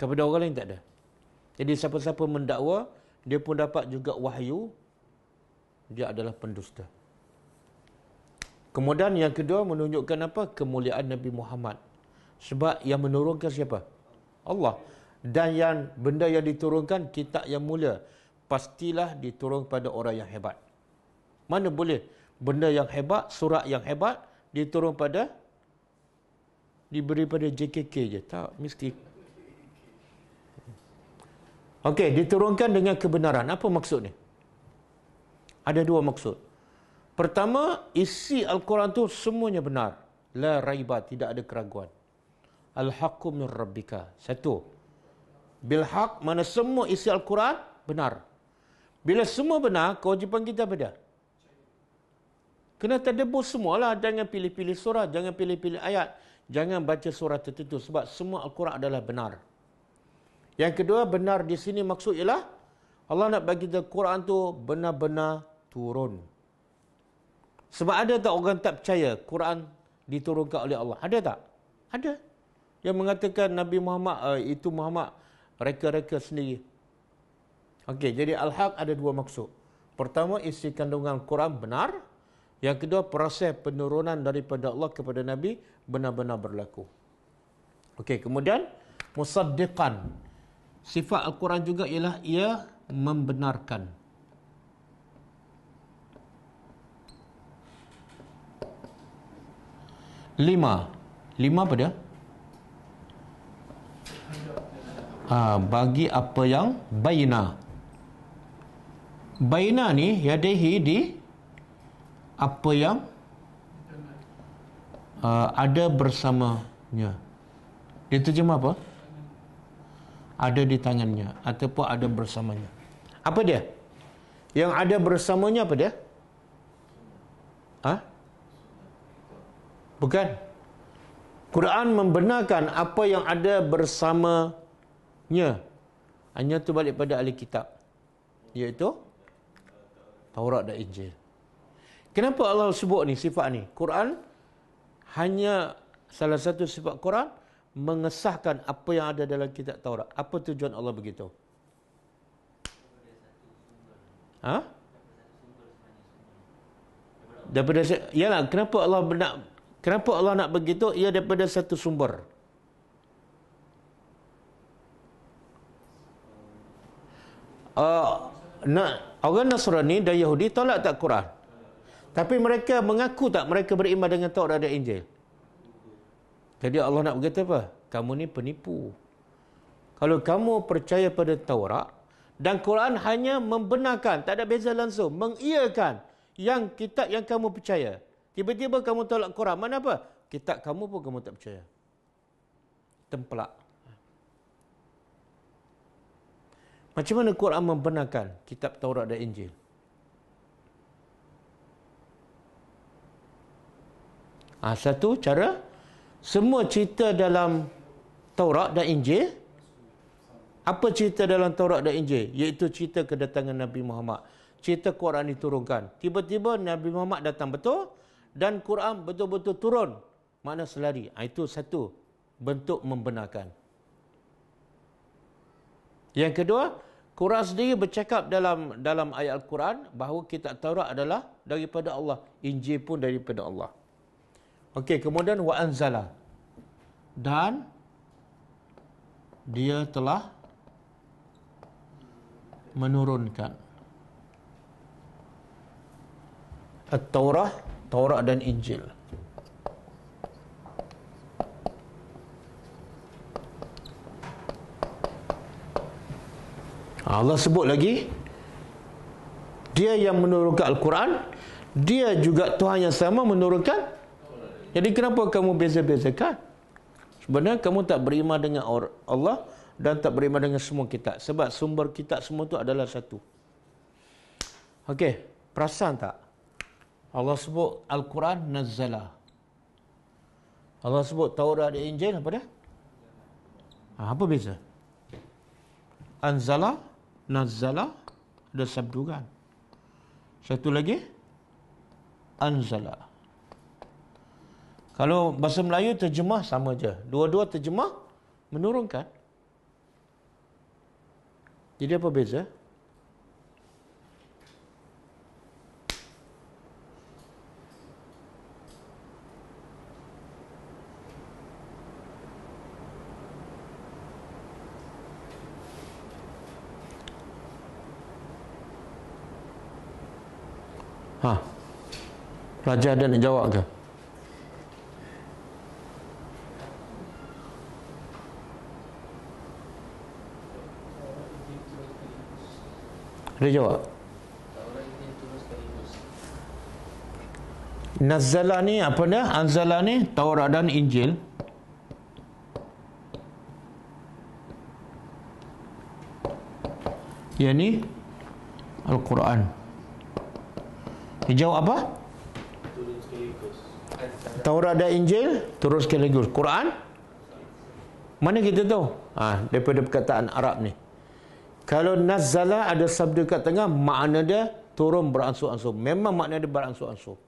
Kepada orang lain tak ada. Jadi siapa-siapa mendakwa, dia pun dapat juga wahyu dia adalah pendusta kemudian yang kedua menunjukkan apa kemuliaan Nabi Muhammad sebab yang menurunkan siapa Allah dan yang benda yang diturunkan kitab yang mulia pastilah diturunkan pada orang yang hebat mana boleh benda yang hebat surat yang hebat diturunkan pada diberi pada JKK je tak mesti Okey, diturunkan dengan kebenaran. Apa maksudnya? Ada dua maksud. Pertama, isi Al-Quran itu semuanya benar. La Raibah tidak ada keraguan. Al-haqqu min rabbika. Satu. Bilhaq, mana semua isi Al-Quran, benar. Bila semua benar, kewajipan kita apa dia? Kena terdebus semualah. Jangan pilih-pilih surah, jangan pilih-pilih ayat. Jangan baca surah tertentu. Sebab semua Al-Quran adalah benar. Yang kedua benar di sini maksud ialah Allah nak bagi kita Quran tu benar-benar turun. Sebab ada tak orang tak percaya Quran diturunkan oleh Allah? Ada tak? Ada. Yang mengatakan Nabi Muhammad uh, itu Muhammad reka-reka sendiri. Okey, jadi Al-Haq ada dua maksud. Pertama, isi kandungan Quran benar. Yang kedua, proses penurunan daripada Allah kepada Nabi benar-benar berlaku. Okey, kemudian musaddiqan sifat Al-Quran juga ialah ia membenarkan. Lima. Lima apa dia? Ha, bagi apa yang bayina. Bayina ni yadehi di apa yang uh, ada bersamanya. Dia terjemah apa? Apa? ada di tangannya ataupun ada bersamanya. Apa dia? Yang ada bersamanya apa dia? Ha? Bukan. Quran membenarkan apa yang ada bersamanya. Hanya tu balik pada ahli kitab. Iaitu Taurat dan Injil. Kenapa Allah sebut ni sifat ni? Quran hanya salah satu sifat Quran mengesahkan apa yang ada dalam kitab Taurat. Apa tujuan Allah begitu? Ha? Daripada lah, kenapa Allah nak kenapa Allah nak begitu? Ia daripada satu sumber. Uh, nak orang Nasrani dan Yahudi tolak tak Quran. Tapi mereka mengaku tak mereka beriman dengan Taurat dan Injil. Jadi Allah nak berkata apa? Kamu ni penipu. Kalau kamu percaya pada Taurat dan Quran hanya membenarkan, tak ada beza langsung, mengiyakan yang kitab yang kamu percaya. Tiba-tiba kamu tolak Quran, mana apa? Kitab kamu pun kamu tak percaya. Tempelak. Macam mana Quran membenarkan kitab Taurat dan Injil? Ah ha, satu cara semua cerita dalam Taurat dan Injil apa cerita dalam Taurat dan Injil iaitu cerita kedatangan Nabi Muhammad cerita Quran diturunkan tiba-tiba Nabi Muhammad datang betul dan Quran betul-betul turun makna selari ah, itu satu bentuk membenarkan yang kedua Quran sendiri bercakap dalam dalam ayat Al-Quran bahawa kitab Taurat adalah daripada Allah. Injil pun daripada Allah. Okey, kemudian wa anzala. Dan dia telah menurunkan At-Taurah, Taurat dan Injil. Allah sebut lagi dia yang menurunkan Al-Quran, dia juga Tuhan yang sama menurunkan jadi kenapa kamu beza-bezakan? Sebenarnya kamu tak beriman dengan Allah dan tak beriman dengan semua kitab. Sebab sumber kitab semua itu adalah satu. Okey, perasan tak? Allah sebut Al-Quran Nazala. Allah sebut Taurat dan Injil apa dia? Ha, apa beza? Anzala, Nazala, ada sabdu Satu lagi, Anzala. Anzala. Kalau bahasa Melayu terjemah sama je. Dua-dua terjemah menurunkan. Jadi apa beza? Ha. Raja ada nak jawab ke? Boleh jawab? Nazala ni apa dia? Anzala ni Taurat dan Injil. Yang ni Al-Quran. Dia jawab apa? Taurat dan Injil turun sekaligus. Quran? Mana kita tahu? Ah, ha, daripada perkataan Arab ni. Kalau nazala ada sabda kat tengah, makna dia turun beransur-ansur. Memang makna dia beransur-ansur.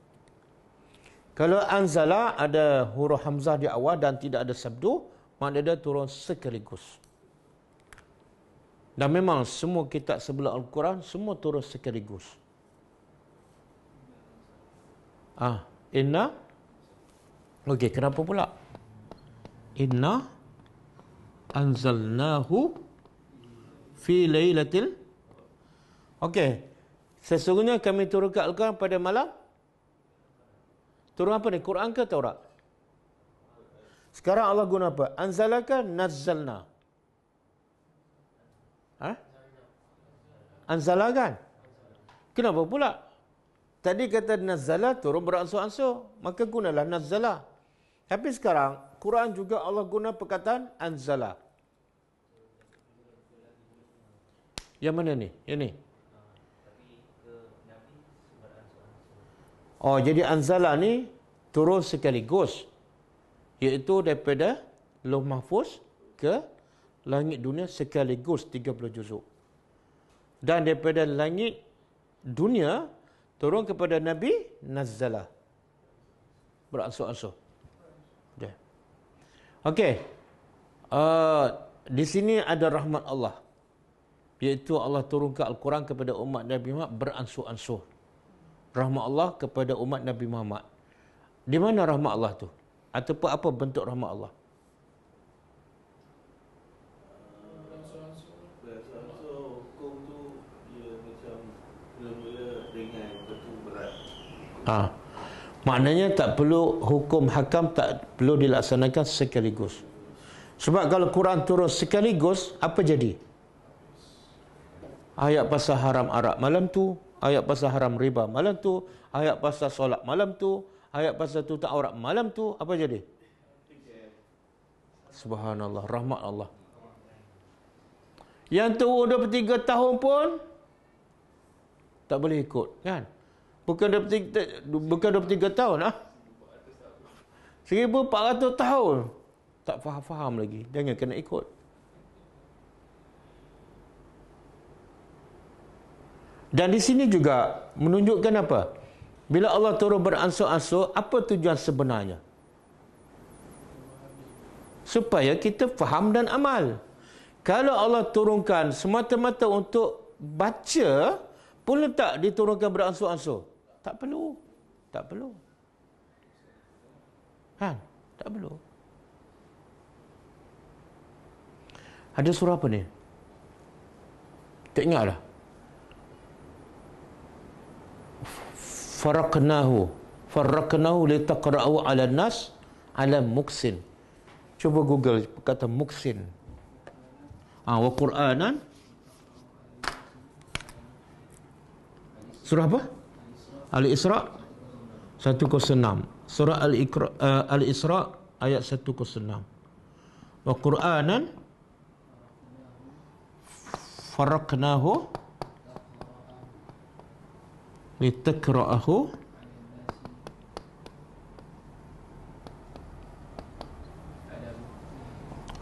Kalau anzala ada huruf hamzah di awal dan tidak ada sabdu, makna dia turun sekaligus. Dan memang semua kitab sebelah Al-Quran, semua turun sekaligus. Ah, inna. Okey, kenapa pula? Inna anzalnahu fi lailatil okey sesungguhnya kami turunkan al-quran pada malam turun apa ni quran ke taurat sekarang Allah guna apa anzalaka nazzalna ha anzalakan kenapa pula tadi kata nazzala turun beransur-ansur maka gunalah nazzala tapi sekarang Quran juga Allah guna perkataan anzala. Yang mana ni? Yang ni? Oh, jadi anzala ni turun sekaligus. Iaitu daripada Loh Mahfuz ke langit dunia sekaligus 30 juzuk. Dan daripada langit dunia turun kepada Nabi Nazala. Beransur-ansur. Okey. Uh, di sini ada rahmat Allah iaitu Allah turunkan Al-Quran kepada umat Nabi Muhammad beransur-ansur. Rahmat Allah kepada umat Nabi Muhammad. Di mana rahmat Allah tu? Ataupun apa bentuk rahmat Allah? Ha. Maknanya tak perlu hukum hakam tak perlu dilaksanakan sekaligus. Sebab kalau Quran turun sekaligus, apa jadi? Apa jadi? ayat pasal haram arak malam tu, ayat pasal haram riba malam tu, ayat pasal solat malam tu, ayat pasal tutup aurat malam tu, apa jadi? Subhanallah, rahmat Allah. Yang tu 23 tahun pun tak boleh ikut, kan? Bukan 23, bukan 23 tahun ah. 1400 tahun. Tak faham-faham lagi, jangan kena ikut. Dan di sini juga menunjukkan apa? Bila Allah turun beransur-ansur, apa tujuan sebenarnya? Supaya kita faham dan amal. Kalau Allah turunkan semata-mata untuk baca, pun tak diturunkan beransur-ansur? Tak perlu. Tak perlu. Ha? Tak perlu. Ada surah apa ni? Tak ingatlah. faraknahu faraknahu li taqra'u 'ala nas 'ala muksin cuba google kata muksin ha, wa qur'anan surah apa al isra 106 surah al ikra uh, eh, al isra ayat 106 wa qur'anan faraknahu litakra'ahu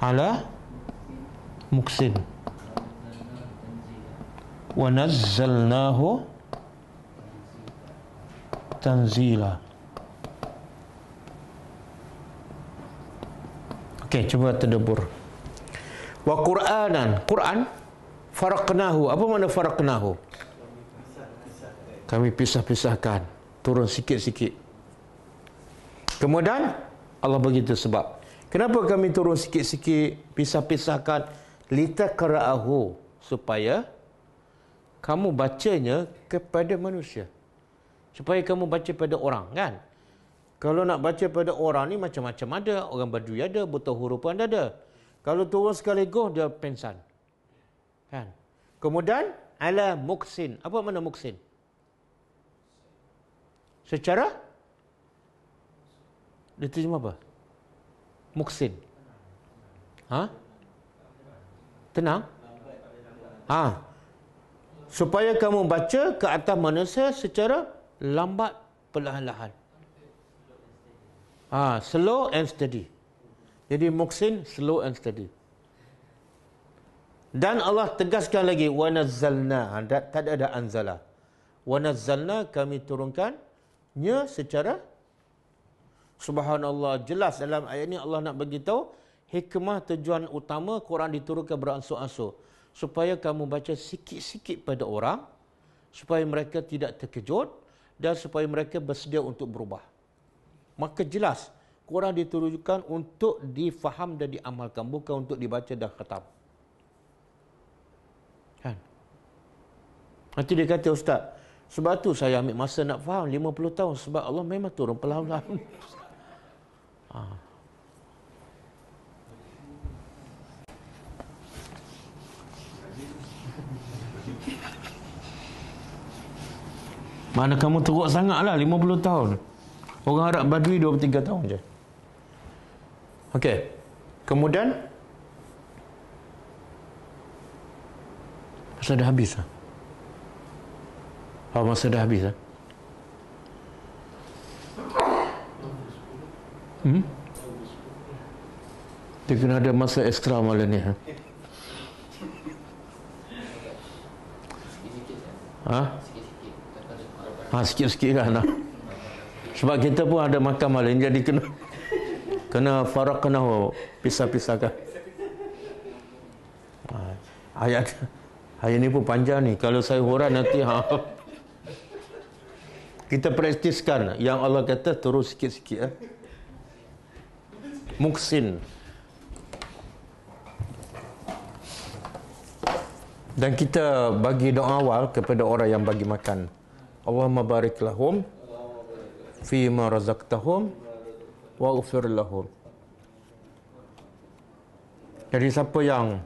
ala muksin wa nazzalnahu tanzila Okey, cuba terdebur. Wa Quranan, Quran, faraqnahu. Apa makna faraqnahu? kami pisah-pisahkan turun sikit-sikit kemudian Allah begitu sebab kenapa kami turun sikit-sikit pisah-pisahkan lita keraahu supaya kamu bacanya kepada manusia supaya kamu baca pada orang kan kalau nak baca pada orang ni macam-macam ada orang badui ada buta huruf pun ada kalau turun sekaligus dia pensan kan kemudian ala muksin apa makna muksin secara dia terjemah apa? Muksin. Ha? Tenang? Ha? Supaya kamu baca ke atas manusia secara lambat perlahan-lahan. Ha, slow and steady. Jadi muksin slow and steady. Dan Allah tegaskan lagi wa nazzalna ha, tak ada anzala. Wa nazzalna kami turunkan Ya secara subhanallah jelas dalam ayat ini Allah nak bagi tahu hikmah tujuan utama Quran diturunkan beransur-ansur supaya kamu baca sikit-sikit pada orang supaya mereka tidak terkejut dan supaya mereka bersedia untuk berubah maka jelas Quran diturunkan untuk difaham dan diamalkan bukan untuk dibaca dan khatam kan nanti dia kata ustaz sebab tu saya ambil masa nak faham 50 tahun sebab Allah memang turun perlahan-lahan. Ha. Ah. Mana kamu teruk sangatlah 50 tahun. Orang Arab Badui 23 tahun je. Okey. Kemudian Sudah habis lah. Oh, masa dah habis lah. Hmm? Dia kena ada masa ekstra malam ni. Ha? Ha? Ha, sikit-sikit kan nah. Sebab kita pun ada makan malam Jadi kena Kena farak kena Pisah-pisahkan ha, Ayat Ayat ni pun panjang ni Kalau saya huran nanti ha. Kita praktiskan yang Allah kata terus sikit-sikit eh. Muksin. Dan kita bagi doa awal kepada orang yang bagi makan. Allah mabarik lahum fi razaqtahum wa ufir lahum. Jadi siapa yang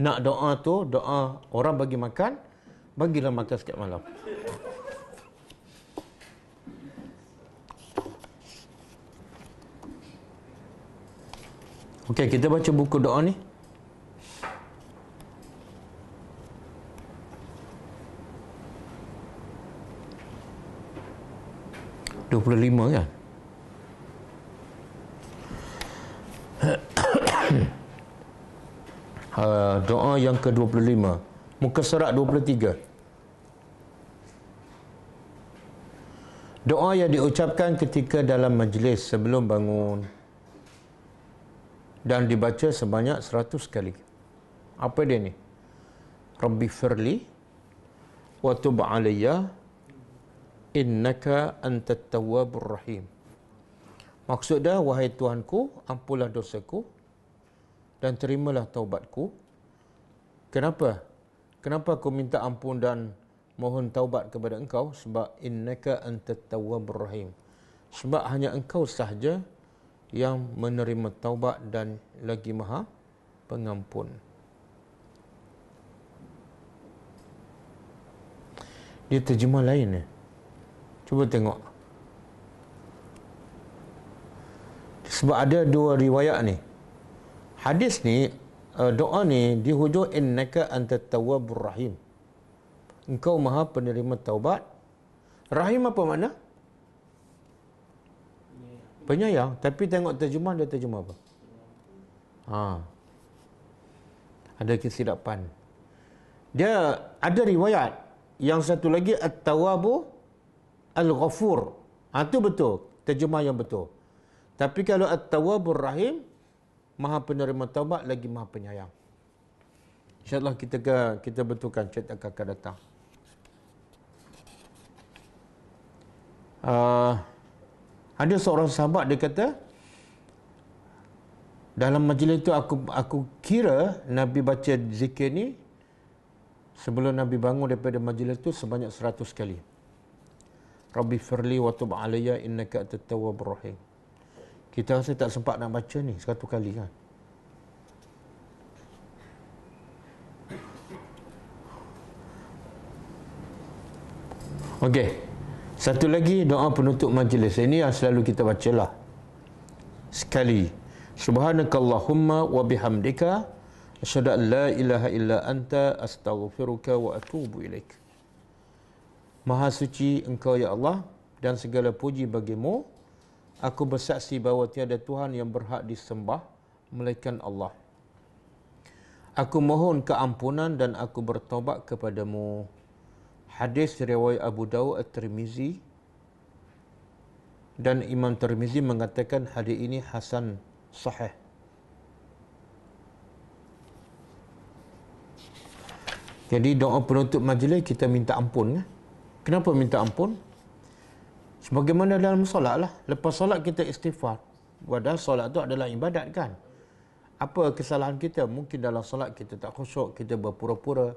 nak doa tu, doa orang bagi makan, bagilah makan sikit malam. Okey, kita baca buku doa ni. Dua puluh lima kan? uh, doa yang ke dua puluh lima. Muka serat dua puluh tiga. Doa yang diucapkan ketika dalam majlis sebelum bangun dan dibaca sebanyak 100 kali. Apa dia ni? Rabbi firli wa tub alayya innaka antat tawwabur rahim. Maksud dia wahai Tuhanku ampunlah dosaku dan terimalah taubatku. Kenapa? Kenapa aku minta ampun dan mohon taubat kepada engkau sebab innaka antat tawwabur rahim. Sebab hanya engkau sahaja yang menerima taubat dan lagi maha pengampun. Dia terjemah lain ni. Cuba tengok. Sebab ada dua riwayat ni. Hadis ni, eh, doa ni di hujung innaka anta tawwabur rahim. Engkau maha penerima taubat. Rahim apa makna? penyayang tapi tengok terjemah dia terjemah apa ha. ada kesilapan dia ada riwayat yang satu lagi at-tawabu al-ghafur ha, itu betul terjemah yang betul tapi kalau at-tawabu rahim maha penerima taubat lagi maha penyayang insyaallah kita ke, kita betulkan cerita akan datang Uh, ada seorang sahabat dia kata dalam majlis itu aku aku kira Nabi baca zikir ni sebelum Nabi bangun daripada majlis itu sebanyak seratus kali. Rabbi firli wa tub alayya innaka at-tawwabur rahim. Kita rasa tak sempat nak baca ni 100 kali kan. Okey. Satu lagi doa penutup majlis ini yang selalu kita bacalah. Sekali. Subhanakallahumma wa bihamdika asyhadu an la ilaha illa anta astaghfiruka wa atubu ilaik. Maha suci engkau ya Allah dan segala puji bagimu. Aku bersaksi bahawa tiada Tuhan yang berhak disembah melainkan Allah. Aku mohon keampunan dan aku bertobat kepadamu hadis riwayat Abu Dawud At-Tirmizi dan Imam Tirmizi mengatakan hadis ini hasan sahih Jadi doa penutup majlis kita minta ampun eh? Kenapa minta ampun? Sebagaimana dalam solat lah. Lepas solat kita istighfar. Padahal solat tu adalah ibadat kan. Apa kesalahan kita? Mungkin dalam solat kita tak khusyuk, kita berpura-pura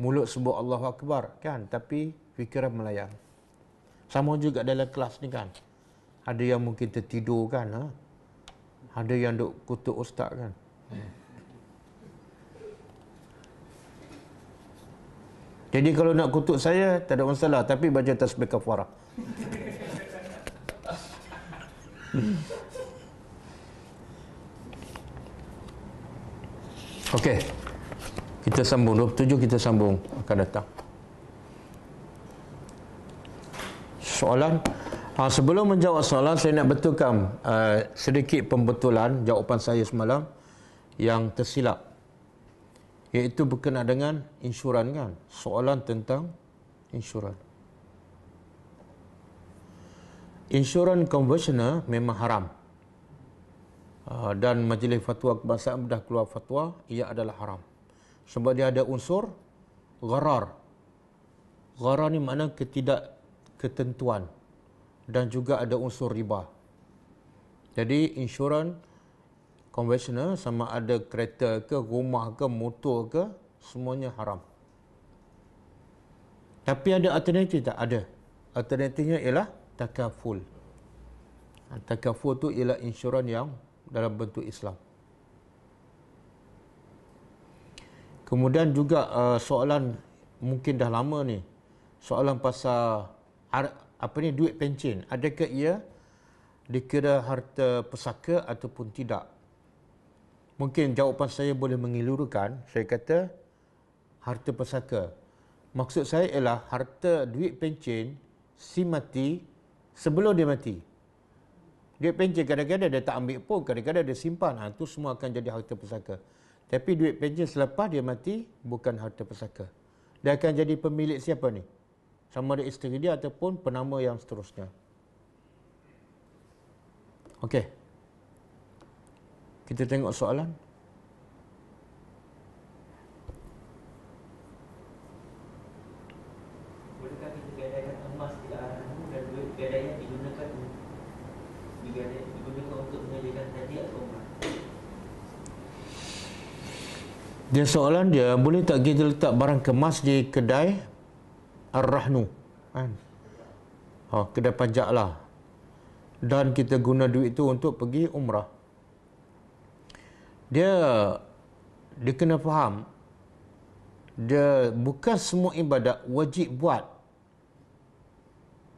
mulut sebut Allahu Akbar kan tapi fikiran melayang sama juga dalam kelas ni kan ada yang mungkin tertidur kan ha? ada yang duk kutuk ustaz kan Jadi kalau nak kutuk saya tak ada masalah tapi baca tasbih kafarah. Okey kita sambung 27 kita sambung akan datang soalan ha, sebelum menjawab soalan saya nak betulkan uh, sedikit pembetulan jawapan saya semalam yang tersilap iaitu berkenaan dengan insuran kan soalan tentang insuran insuran konvensional memang haram uh, dan majlis fatwa kebangsaan dah keluar fatwa ia adalah haram sebab dia ada unsur gharar. Gharar ni makna ketidak ketentuan dan juga ada unsur riba. Jadi insurans konvensional sama ada kereta ke rumah ke motor ke semuanya haram. Tapi ada alternatif tak? Ada. Alternatifnya ialah takaful. Takaful tu ialah insurans yang dalam bentuk Islam. Kemudian juga uh, soalan mungkin dah lama ni. Soalan pasal apa ni duit pencen. Adakah ia dikira harta pesaka ataupun tidak? Mungkin jawapan saya boleh mengilurkan. Saya kata harta pesaka. Maksud saya ialah harta duit pencen si mati sebelum dia mati. Duit pencen kadang-kadang dia tak ambil pun. Kadang-kadang dia simpan. Itu ha, semua akan jadi harta Pesaka. Tapi duit pension selepas dia mati bukan harta pusaka. Dia akan jadi pemilik siapa ni? Sama ada isteri dia ataupun penama yang seterusnya. Okey. Kita tengok soalan. Dia soalan dia, boleh tak kita letak barang kemas di kedai Ar-Rahnu? Kan? Ha, kedai pajak lah. Dan kita guna duit itu untuk pergi umrah. Dia, dia kena faham. Dia bukan semua ibadat wajib buat.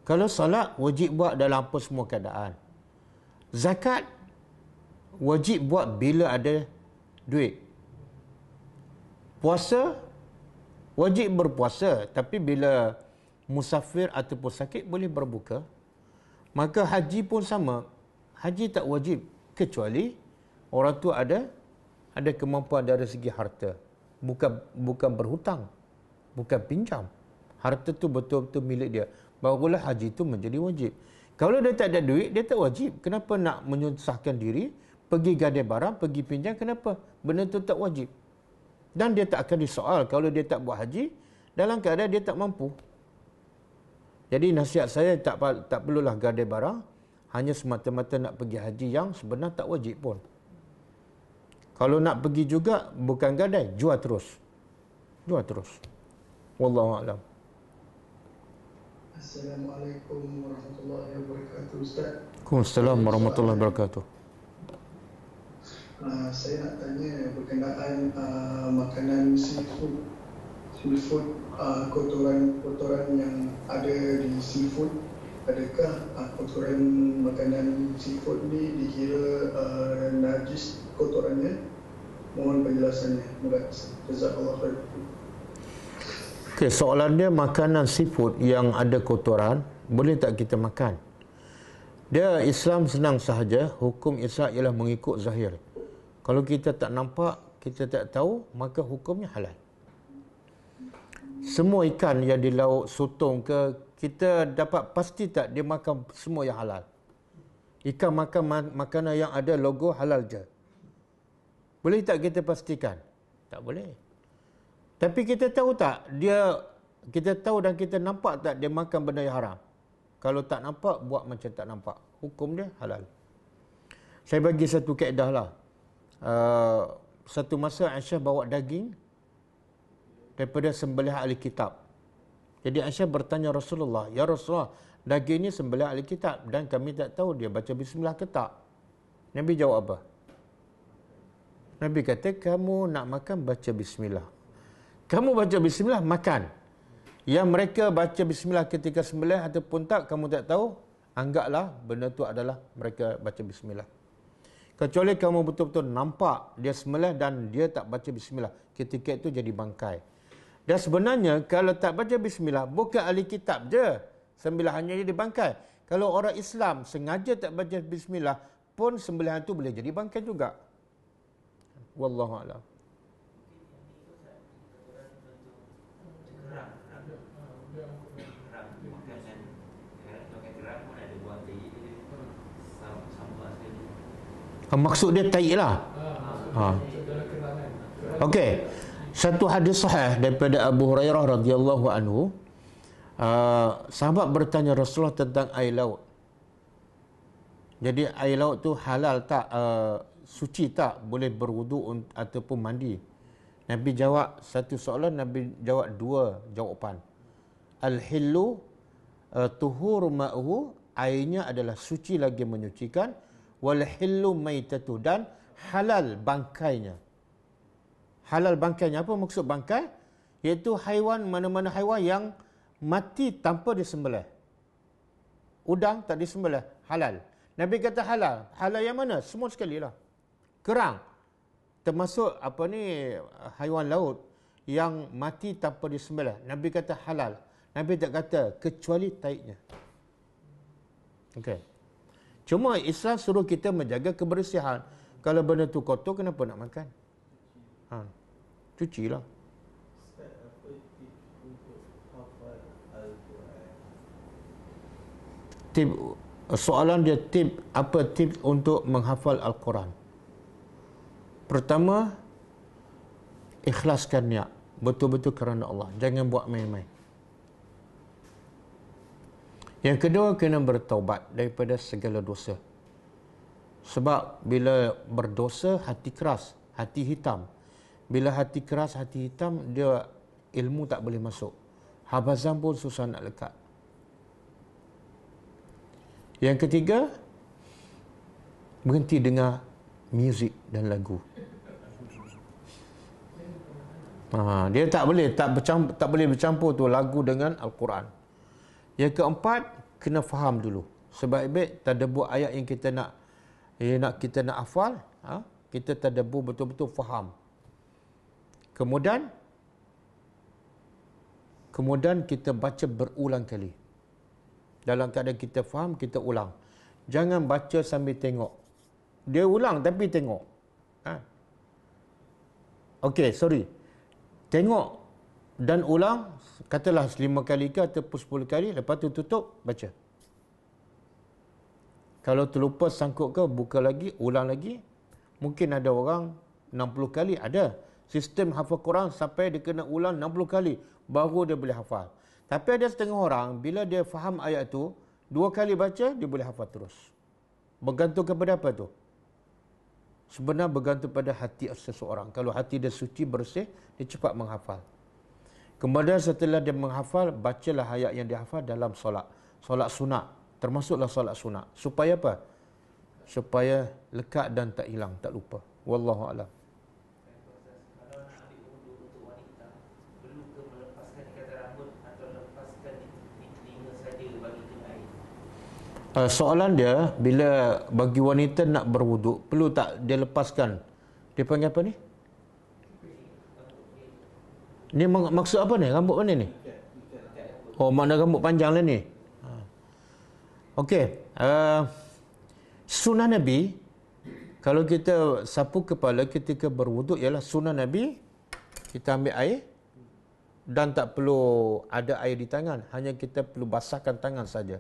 Kalau salat, wajib buat dalam apa semua keadaan. Zakat, wajib buat bila ada duit puasa wajib berpuasa tapi bila musafir ataupun sakit boleh berbuka maka haji pun sama haji tak wajib kecuali orang tu ada ada kemampuan dari segi harta bukan bukan berhutang bukan pinjam harta tu betul-betul milik dia barulah haji tu menjadi wajib kalau dia tak ada duit dia tak wajib kenapa nak menyusahkan diri pergi gadai barang pergi pinjam kenapa benda tu tak wajib dan dia tak akan disoal kalau dia tak buat haji dalam keadaan dia tak mampu. Jadi nasihat saya tak tak perlulah gadai barang hanya semata-mata nak pergi haji yang sebenarnya tak wajib pun. Kalau nak pergi juga bukan gadai, jual terus. Jual terus. Wallahu a'lam. Assalamualaikum warahmatullahi wabarakatuh Ustaz. Waalaikumsalam warahmatullahi wabarakatuh. Ah, saya nak tanya berkenaan uh, makanan seafood seafood uh, ah, kotoran-kotoran yang ada di seafood adakah uh, kotoran makanan seafood ni dikira uh, najis kotorannya mohon penjelasannya jazakallah khair Okay, soalan dia makanan seafood yang ada kotoran boleh tak kita makan? Dia Islam senang sahaja, hukum Islam ialah mengikut zahir. Kalau kita tak nampak, kita tak tahu, maka hukumnya halal. Semua ikan yang di laut sotong ke, kita dapat pasti tak dia makan semua yang halal. Ikan makan mak- makanan yang ada logo halal je. Boleh tak kita pastikan? Tak boleh. Tapi kita tahu tak dia kita tahu dan kita nampak tak dia makan benda yang haram. Kalau tak nampak buat macam tak nampak. Hukum dia halal. Saya bagi satu kaedah lah. Uh, satu masa Aisyah bawa daging daripada sembelih ahli kitab. Jadi Aisyah bertanya Rasulullah, Ya Rasulullah, daging ini sembelih ahli kitab dan kami tak tahu dia baca bismillah ke tak. Nabi jawab apa? Nabi kata, kamu nak makan baca bismillah. Kamu baca bismillah, makan. Yang mereka baca bismillah ketika sembelih ataupun tak, kamu tak tahu, anggaplah benda tu adalah mereka baca bismillah. Kecuali kamu betul-betul nampak dia semelah dan dia tak baca bismillah. Ketika itu jadi bangkai. Dan sebenarnya kalau tak baca bismillah, bukan ahli kitab je. Sembilan hanya jadi bangkai. Kalau orang Islam sengaja tak baca bismillah pun sembilan itu boleh jadi bangkai juga. Wallahualam. Maksud dia taik lah ha. Okey Satu hadis sahih daripada Abu Hurairah radhiyallahu anhu Uh, sahabat bertanya Rasulullah tentang air laut. Jadi air laut tu halal tak uh, suci tak boleh berwuduk ataupun mandi. Nabi jawab satu soalan Nabi jawab dua jawapan. Al hillu uh, ah, tuhur ma'hu airnya adalah suci lagi menyucikan wal hillu maitatu dan halal bangkainya. Halal bangkainya apa maksud bangkai? Iaitu haiwan mana-mana haiwan yang mati tanpa disembelih. Udang tak disembelih, halal. Nabi kata halal. Halal yang mana? Semua sekali lah. Kerang. Termasuk apa ni haiwan laut yang mati tanpa disembelih. Nabi kata halal. Nabi tak kata kecuali taiknya. Okay. Cuma Islam suruh kita menjaga kebersihan. Kalau benda tu kotor, kenapa nak makan? Ha. Cuci lah. Tip, soalan dia tip apa tip untuk menghafal Al-Quran pertama ikhlaskan niat betul-betul kerana Allah jangan buat main-main yang kedua kena bertaubat daripada segala dosa. Sebab bila berdosa hati keras, hati hitam. Bila hati keras, hati hitam dia ilmu tak boleh masuk. Habazan pun susah nak lekat. Yang ketiga berhenti dengar muzik dan lagu. Ha, dia tak boleh tak bercampur, tak boleh bercampur tu lagu dengan al-Quran. Yang keempat, kena faham dulu. Sebaik-baik tadabbur ayat yang kita nak yang nak kita nak hafal, ha? kita tadabbur betul-betul faham. Kemudian kemudian kita baca berulang kali. Dalam keadaan kita faham, kita ulang. Jangan baca sambil tengok. Dia ulang tapi tengok. Ha? Okey, sorry. Tengok dan ulang katalah lima kali ke atau sepuluh kali lepas tu tutup baca kalau terlupa sangkut ke buka lagi ulang lagi mungkin ada orang 60 kali ada sistem hafal Quran sampai dia kena ulang 60 kali baru dia boleh hafal tapi ada setengah orang bila dia faham ayat tu dua kali baca dia boleh hafal terus bergantung kepada apa tu sebenarnya bergantung pada hati seseorang kalau hati dia suci bersih dia cepat menghafal Kemudian setelah dia menghafal, bacalah ayat yang dihafal dalam solat. Solat sunat. Termasuklah solat sunat. Supaya apa? Supaya lekat dan tak hilang, tak lupa. Wallahu a'lam. Eh, soalan dia bila bagi wanita nak berwuduk perlu tak dia lepaskan dia panggil apa ni uh, Ni maksud apa ni? Rambut mana ni? Oh, mana rambut panjang lah ni. Ha. Okey. Uh, sunnah Nabi, kalau kita sapu kepala ketika berwuduk, ialah sunnah Nabi, kita ambil air, dan tak perlu ada air di tangan. Hanya kita perlu basahkan tangan saja.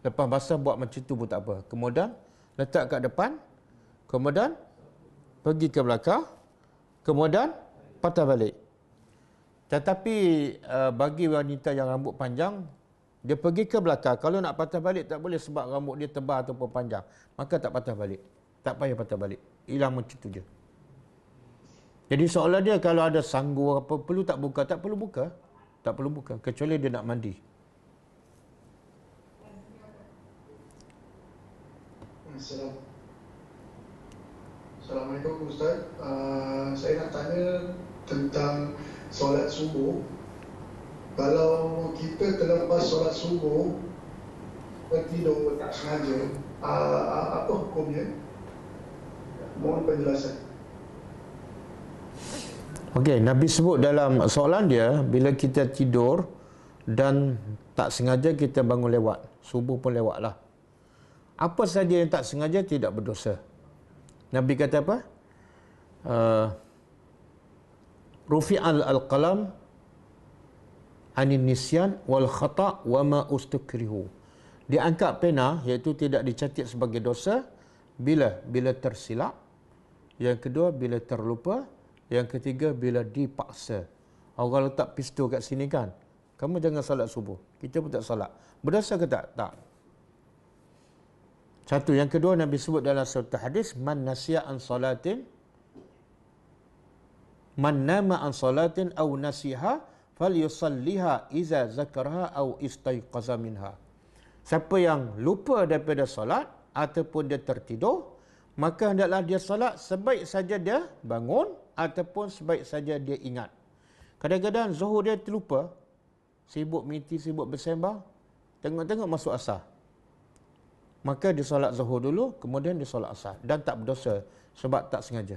Lepas basah, buat macam tu pun tak apa. Kemudian, letak kat depan. Kemudian, pergi ke belakang. Kemudian, patah balik. Tetapi uh, bagi wanita yang rambut panjang, dia pergi ke belakang. Kalau nak patah balik, tak boleh sebab rambut dia tebal ataupun panjang. Maka tak patah balik. Tak payah patah balik. Hilang macam tu je. Jadi seolah dia kalau ada sanggur apa, perlu tak buka? Tak perlu buka. Tak perlu buka. Kecuali dia nak mandi. Assalamualaikum. Hmm, Assalamualaikum Ustaz. Uh, saya nak tanya tentang solat subuh kalau kita terlepas solat subuh tertidur tak sengaja ah, ah, apa hukumnya mohon penjelasan Okey, Nabi sebut dalam soalan dia bila kita tidur dan tak sengaja kita bangun lewat, subuh pun lewat lah. Apa saja yang tak sengaja tidak berdosa. Nabi kata apa? Uh, Rufi al-qalam al anin nisyan wal khata wa ma ustukrihu diangkat pena iaitu tidak dicatat sebagai dosa bila bila tersilap yang kedua bila terlupa yang ketiga bila dipaksa orang letak pistol kat sini kan kamu jangan salat subuh kita pun tak salat berdosa ke tak tak satu yang kedua Nabi sebut dalam satu hadis man nasiya an salatin man nama an salatin aw nasiha falyusalliha iza zakaraha aw istayqaza minha siapa yang lupa daripada solat ataupun dia tertidur maka hendaklah dia solat sebaik saja dia bangun ataupun sebaik saja dia ingat kadang-kadang zuhur dia terlupa sibuk miti sibuk bersembah tengok-tengok masuk asar maka dia solat zuhur dulu kemudian dia solat asar dan tak berdosa sebab tak sengaja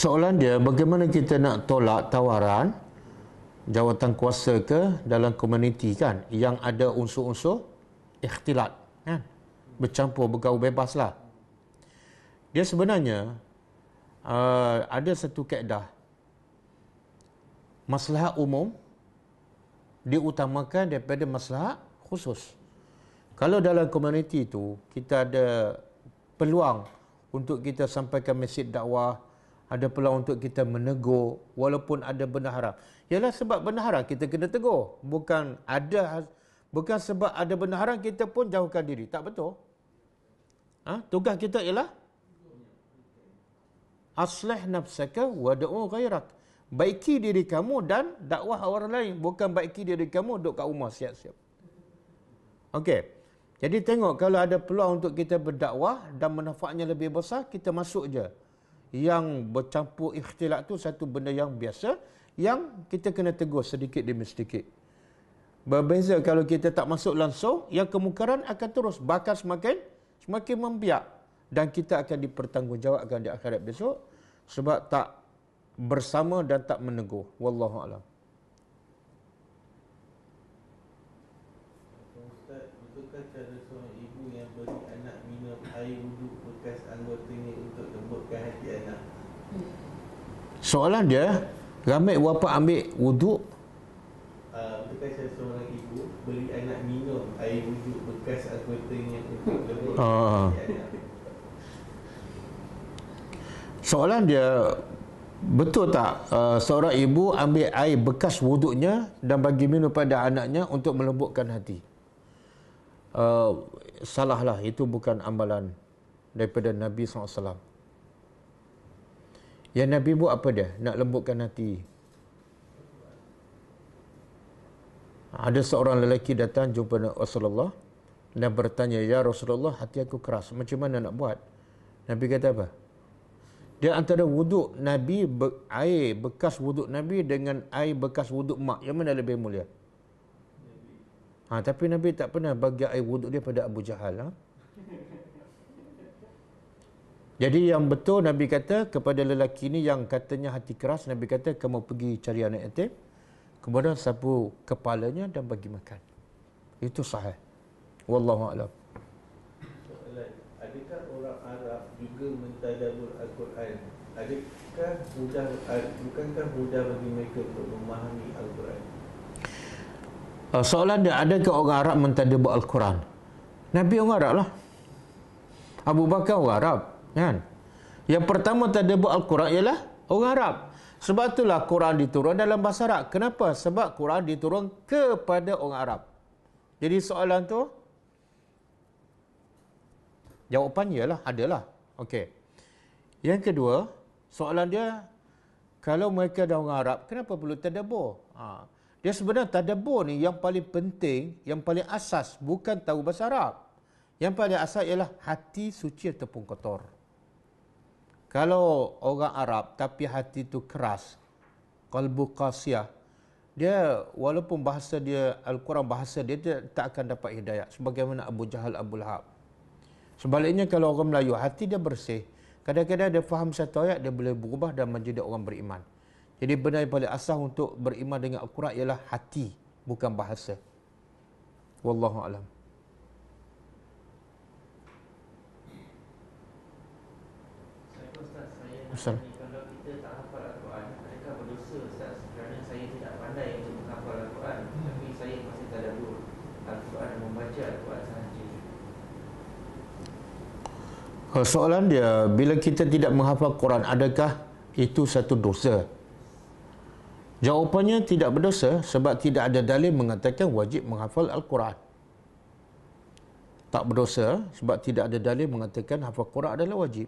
soalan dia bagaimana kita nak tolak tawaran jawatan kuasa ke dalam komuniti kan yang ada unsur-unsur ikhtilat kan bercampur bergaul bebas lah dia sebenarnya uh, ada satu kaedah masalah umum diutamakan daripada masalah khusus kalau dalam komuniti itu kita ada peluang untuk kita sampaikan mesej dakwah ada peluang untuk kita menegur walaupun ada benda haram. Ialah sebab benda kita kena tegur. Bukan ada bukan sebab ada benda kita pun jauhkan diri. Tak betul. Ha? Tugas kita ialah aslih nafsaka wa da'u ghairak. Baiki diri kamu dan dakwah orang lain. Bukan baiki diri kamu duduk kat rumah siap-siap. Okey. Jadi tengok kalau ada peluang untuk kita berdakwah dan manfaatnya lebih besar, kita masuk je yang bercampur ikhtilat tu satu benda yang biasa yang kita kena tegur sedikit demi sedikit. Berbeza kalau kita tak masuk langsung, yang kemukaran akan terus bakar semakin semakin membiak dan kita akan dipertanggungjawabkan di akhirat besok sebab tak bersama dan tak menegur. Wallahu a'lam. Bukan cara seorang ibu yang beri anak minum air wuduk bekas anggotanya untuk lembutkan hati anak. Soalan dia, ramai bapa ambil wuduk? Uh, bukan cara seorang ibu beri anak minum air wuduk bekas anggotanya untuk lembutkan hati ah. anak. Soalan dia, Betul tak uh, seorang ibu ambil air bekas wuduknya dan bagi minum pada anaknya untuk melembutkan hati? Uh, salahlah itu bukan amalan daripada Nabi SAW. Ya Nabi buat apa dia? Nak lembutkan hati. Ada seorang lelaki datang jumpa Rasulullah dan bertanya, Ya Rasulullah, hati aku keras. Macam mana nak buat? Nabi kata apa? Dia antara wuduk Nabi, air bekas wuduk Nabi dengan air bekas wuduk mak. Yang mana lebih mulia? Ha, tapi Nabi tak pernah bagi air wuduk dia pada Abu Jahal. Ha? Jadi yang betul Nabi kata kepada lelaki ini yang katanya hati keras, Nabi kata kamu pergi cari anak yatim, kemudian sapu kepalanya dan bagi makan. Itu sahih. Wallahu a'lam. Adakah orang Arab juga mentadabur Al-Quran? Adakah mudah, bukankah mudah bagi mereka untuk memahami Al-Quran? uh, soalan dia adakah orang Arab mentadabbur al-Quran? Nabi orang Arab lah. Abu Bakar orang Arab, kan? Yang pertama tadabbur al-Quran ialah orang Arab. Sebab itulah Quran diturun dalam bahasa Arab. Kenapa? Sebab Quran diturun kepada orang Arab. Jadi soalan tu jawapan ialah adalah. Okey. Yang kedua, soalan dia kalau mereka dah orang Arab, kenapa perlu tadabbur? Ha. Dia sebenarnya tadabur ni yang paling penting, yang paling asas bukan tahu bahasa Arab. Yang paling asas ialah hati suci ataupun kotor. Kalau orang Arab tapi hati tu keras, kalbu qasiyah, dia walaupun bahasa dia Al-Quran bahasa dia, dia tak akan dapat hidayah sebagaimana Abu Jahal Abu Lahab. Sebaliknya kalau orang Melayu hati dia bersih, kadang-kadang dia faham satu ayat dia boleh berubah dan menjadi orang beriman. Jadi benda yang paling asas untuk beriman dengan akurat ialah hati, bukan bahasa. Wallahu a'lam. Ustaz, hmm. Soalan dia, bila kita tidak menghafal Quran, adakah itu satu dosa? Jawapannya tidak berdosa sebab tidak ada dalil mengatakan wajib menghafal Al-Quran. Tak berdosa sebab tidak ada dalil mengatakan hafal Quran adalah wajib.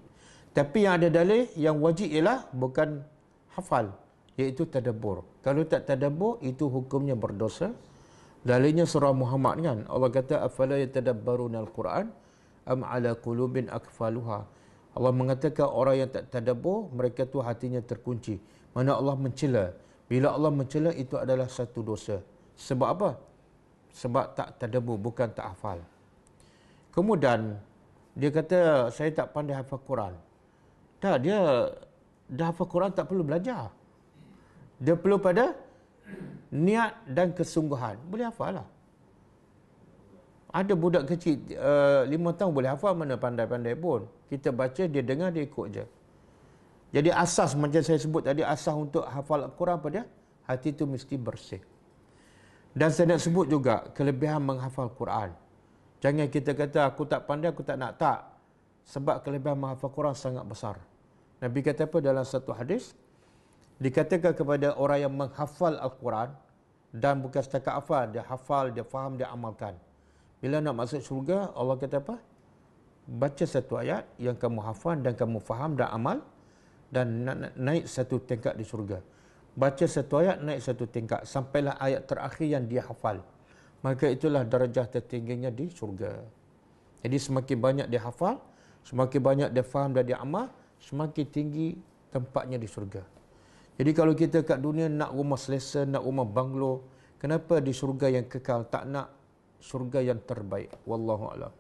Tapi yang ada dalil yang wajib ialah bukan hafal iaitu tadabur. Kalau tak tadabur itu hukumnya berdosa. Dalilnya surah Muhammad kan. Allah kata afala yatadabbaruna al-Quran am ala qulubin akfaluha. Allah mengatakan orang yang tak tadabur mereka tu hatinya terkunci. Mana Allah mencela bila Allah mencela itu adalah satu dosa. Sebab apa? Sebab tak tadabbur bukan tak hafal. Kemudian dia kata saya tak pandai hafal Quran. Tak dia dah hafal Quran tak perlu belajar. Dia perlu pada niat dan kesungguhan. Boleh hafal lah. Ada budak kecil uh, lima tahun boleh hafal mana pandai-pandai pun. Kita baca, dia dengar, dia ikut je. Jadi asas macam saya sebut tadi asas untuk hafal Al-Quran apa dia? Hati itu mesti bersih. Dan saya nak sebut juga kelebihan menghafal al Quran. Jangan kita kata aku tak pandai, aku tak nak tak. Sebab kelebihan menghafal al Quran sangat besar. Nabi kata apa dalam satu hadis? Dikatakan kepada orang yang menghafal Al-Quran dan bukan setakat hafal, dia hafal, dia faham, dia amalkan. Bila nak masuk syurga, Allah kata apa? Baca satu ayat yang kamu hafal dan kamu faham dan amalkan dan naik satu tingkat di syurga. Baca satu ayat, naik satu tingkat. Sampailah ayat terakhir yang dia hafal. Maka itulah darjah tertingginya di syurga. Jadi semakin banyak dia hafal, semakin banyak dia faham dan dia amal, semakin tinggi tempatnya di syurga. Jadi kalau kita kat dunia nak rumah selesa, nak rumah banglo, kenapa di syurga yang kekal tak nak syurga yang terbaik? Wallahu a'lam.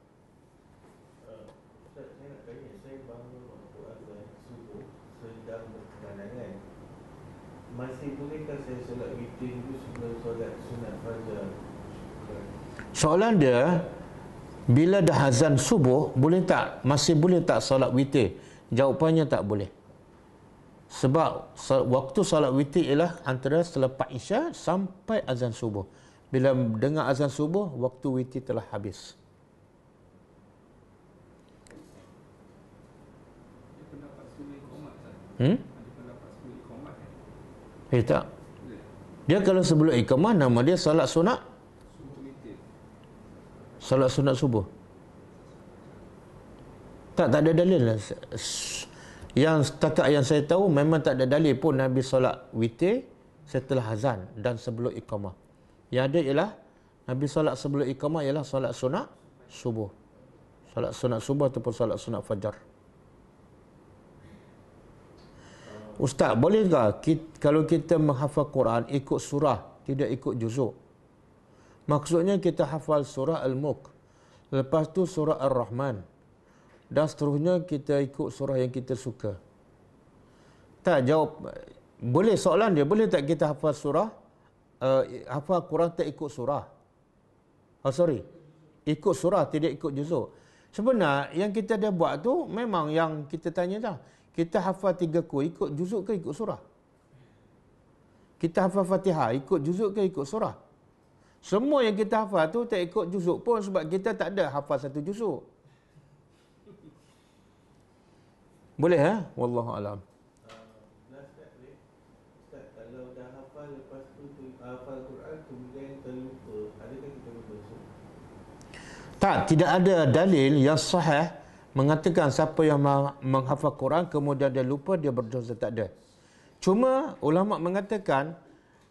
Masih bolehkah saya solat witir itu sebelum solat sunat fajar? Soalan dia, bila dah azan subuh, boleh tak? Masih boleh tak solat witir? Jawapannya tak boleh. Sebab waktu solat witir ialah antara selepas isya sampai azan subuh. Bila dengar azan subuh, waktu witir telah habis. Hmm? Ya tak? Dia kalau sebelum ikamah nama dia salat sunat Salat sunat subuh Tak, tak ada dalil lah Yang setakat yang saya tahu memang tak ada dalil pun Nabi salat witir setelah azan dan sebelum ikamah Yang ada ialah Nabi salat sebelum ikamah ialah salat sunat subuh Salat sunat subuh ataupun salat sunat fajar Ustaz, bolehkah kita, kalau kita menghafal Quran ikut surah, tidak ikut juzuk? Maksudnya kita hafal surah Al-Mulk, lepas tu surah Ar-Rahman. Dan seterusnya kita ikut surah yang kita suka. Tak jawab. Boleh soalan dia, boleh tak kita hafal surah? Uh, hafal Quran tak ikut surah? Oh sorry. Ikut surah tidak ikut juzuk. Sebenarnya yang kita dah buat tu memang yang kita tanya dah. Kita hafal tiga ku ikut juzuk ke ikut surah? Kita hafal fatihah ikut juzuk ke ikut surah? Semua yang kita hafal tu tak ikut juzuk pun sebab kita tak ada hafal satu juzuk. Boleh ha? Wallahu alam. Ah, ah, tak, tidak ada dalil yang sahih mengatakan siapa yang menghafal Quran kemudian dia lupa dia berdosa tak ada. Cuma ulama mengatakan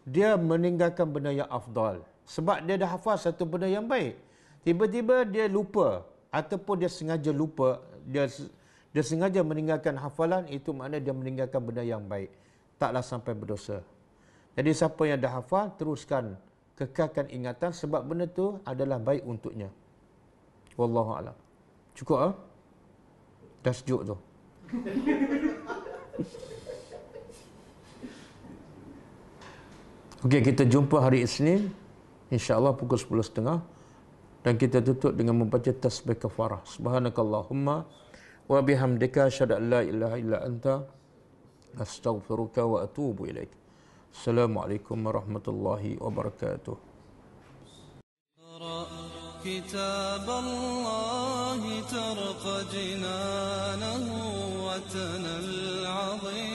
dia meninggalkan benda yang afdal sebab dia dah hafal satu benda yang baik. Tiba-tiba dia lupa ataupun dia sengaja lupa dia dia sengaja meninggalkan hafalan itu makna dia meninggalkan benda yang baik. Taklah sampai berdosa. Jadi siapa yang dah hafal teruskan kekalkan ingatan sebab benda tu adalah baik untuknya. Wallahu a'lam. Cukup ah? Eh? dah sejuk tu. Okey, kita jumpa hari Isnin. InsyaAllah pukul 10.30. Dan kita tutup dengan membaca tasbih kafarah. Subhanakallahumma. Wa bihamdika syadat la ilaha illa anta. Astaghfiruka wa atubu ilaik. Assalamualaikum warahmatullahi wabarakatuh. كتاب الله ترقى جنانه وتنى العظيم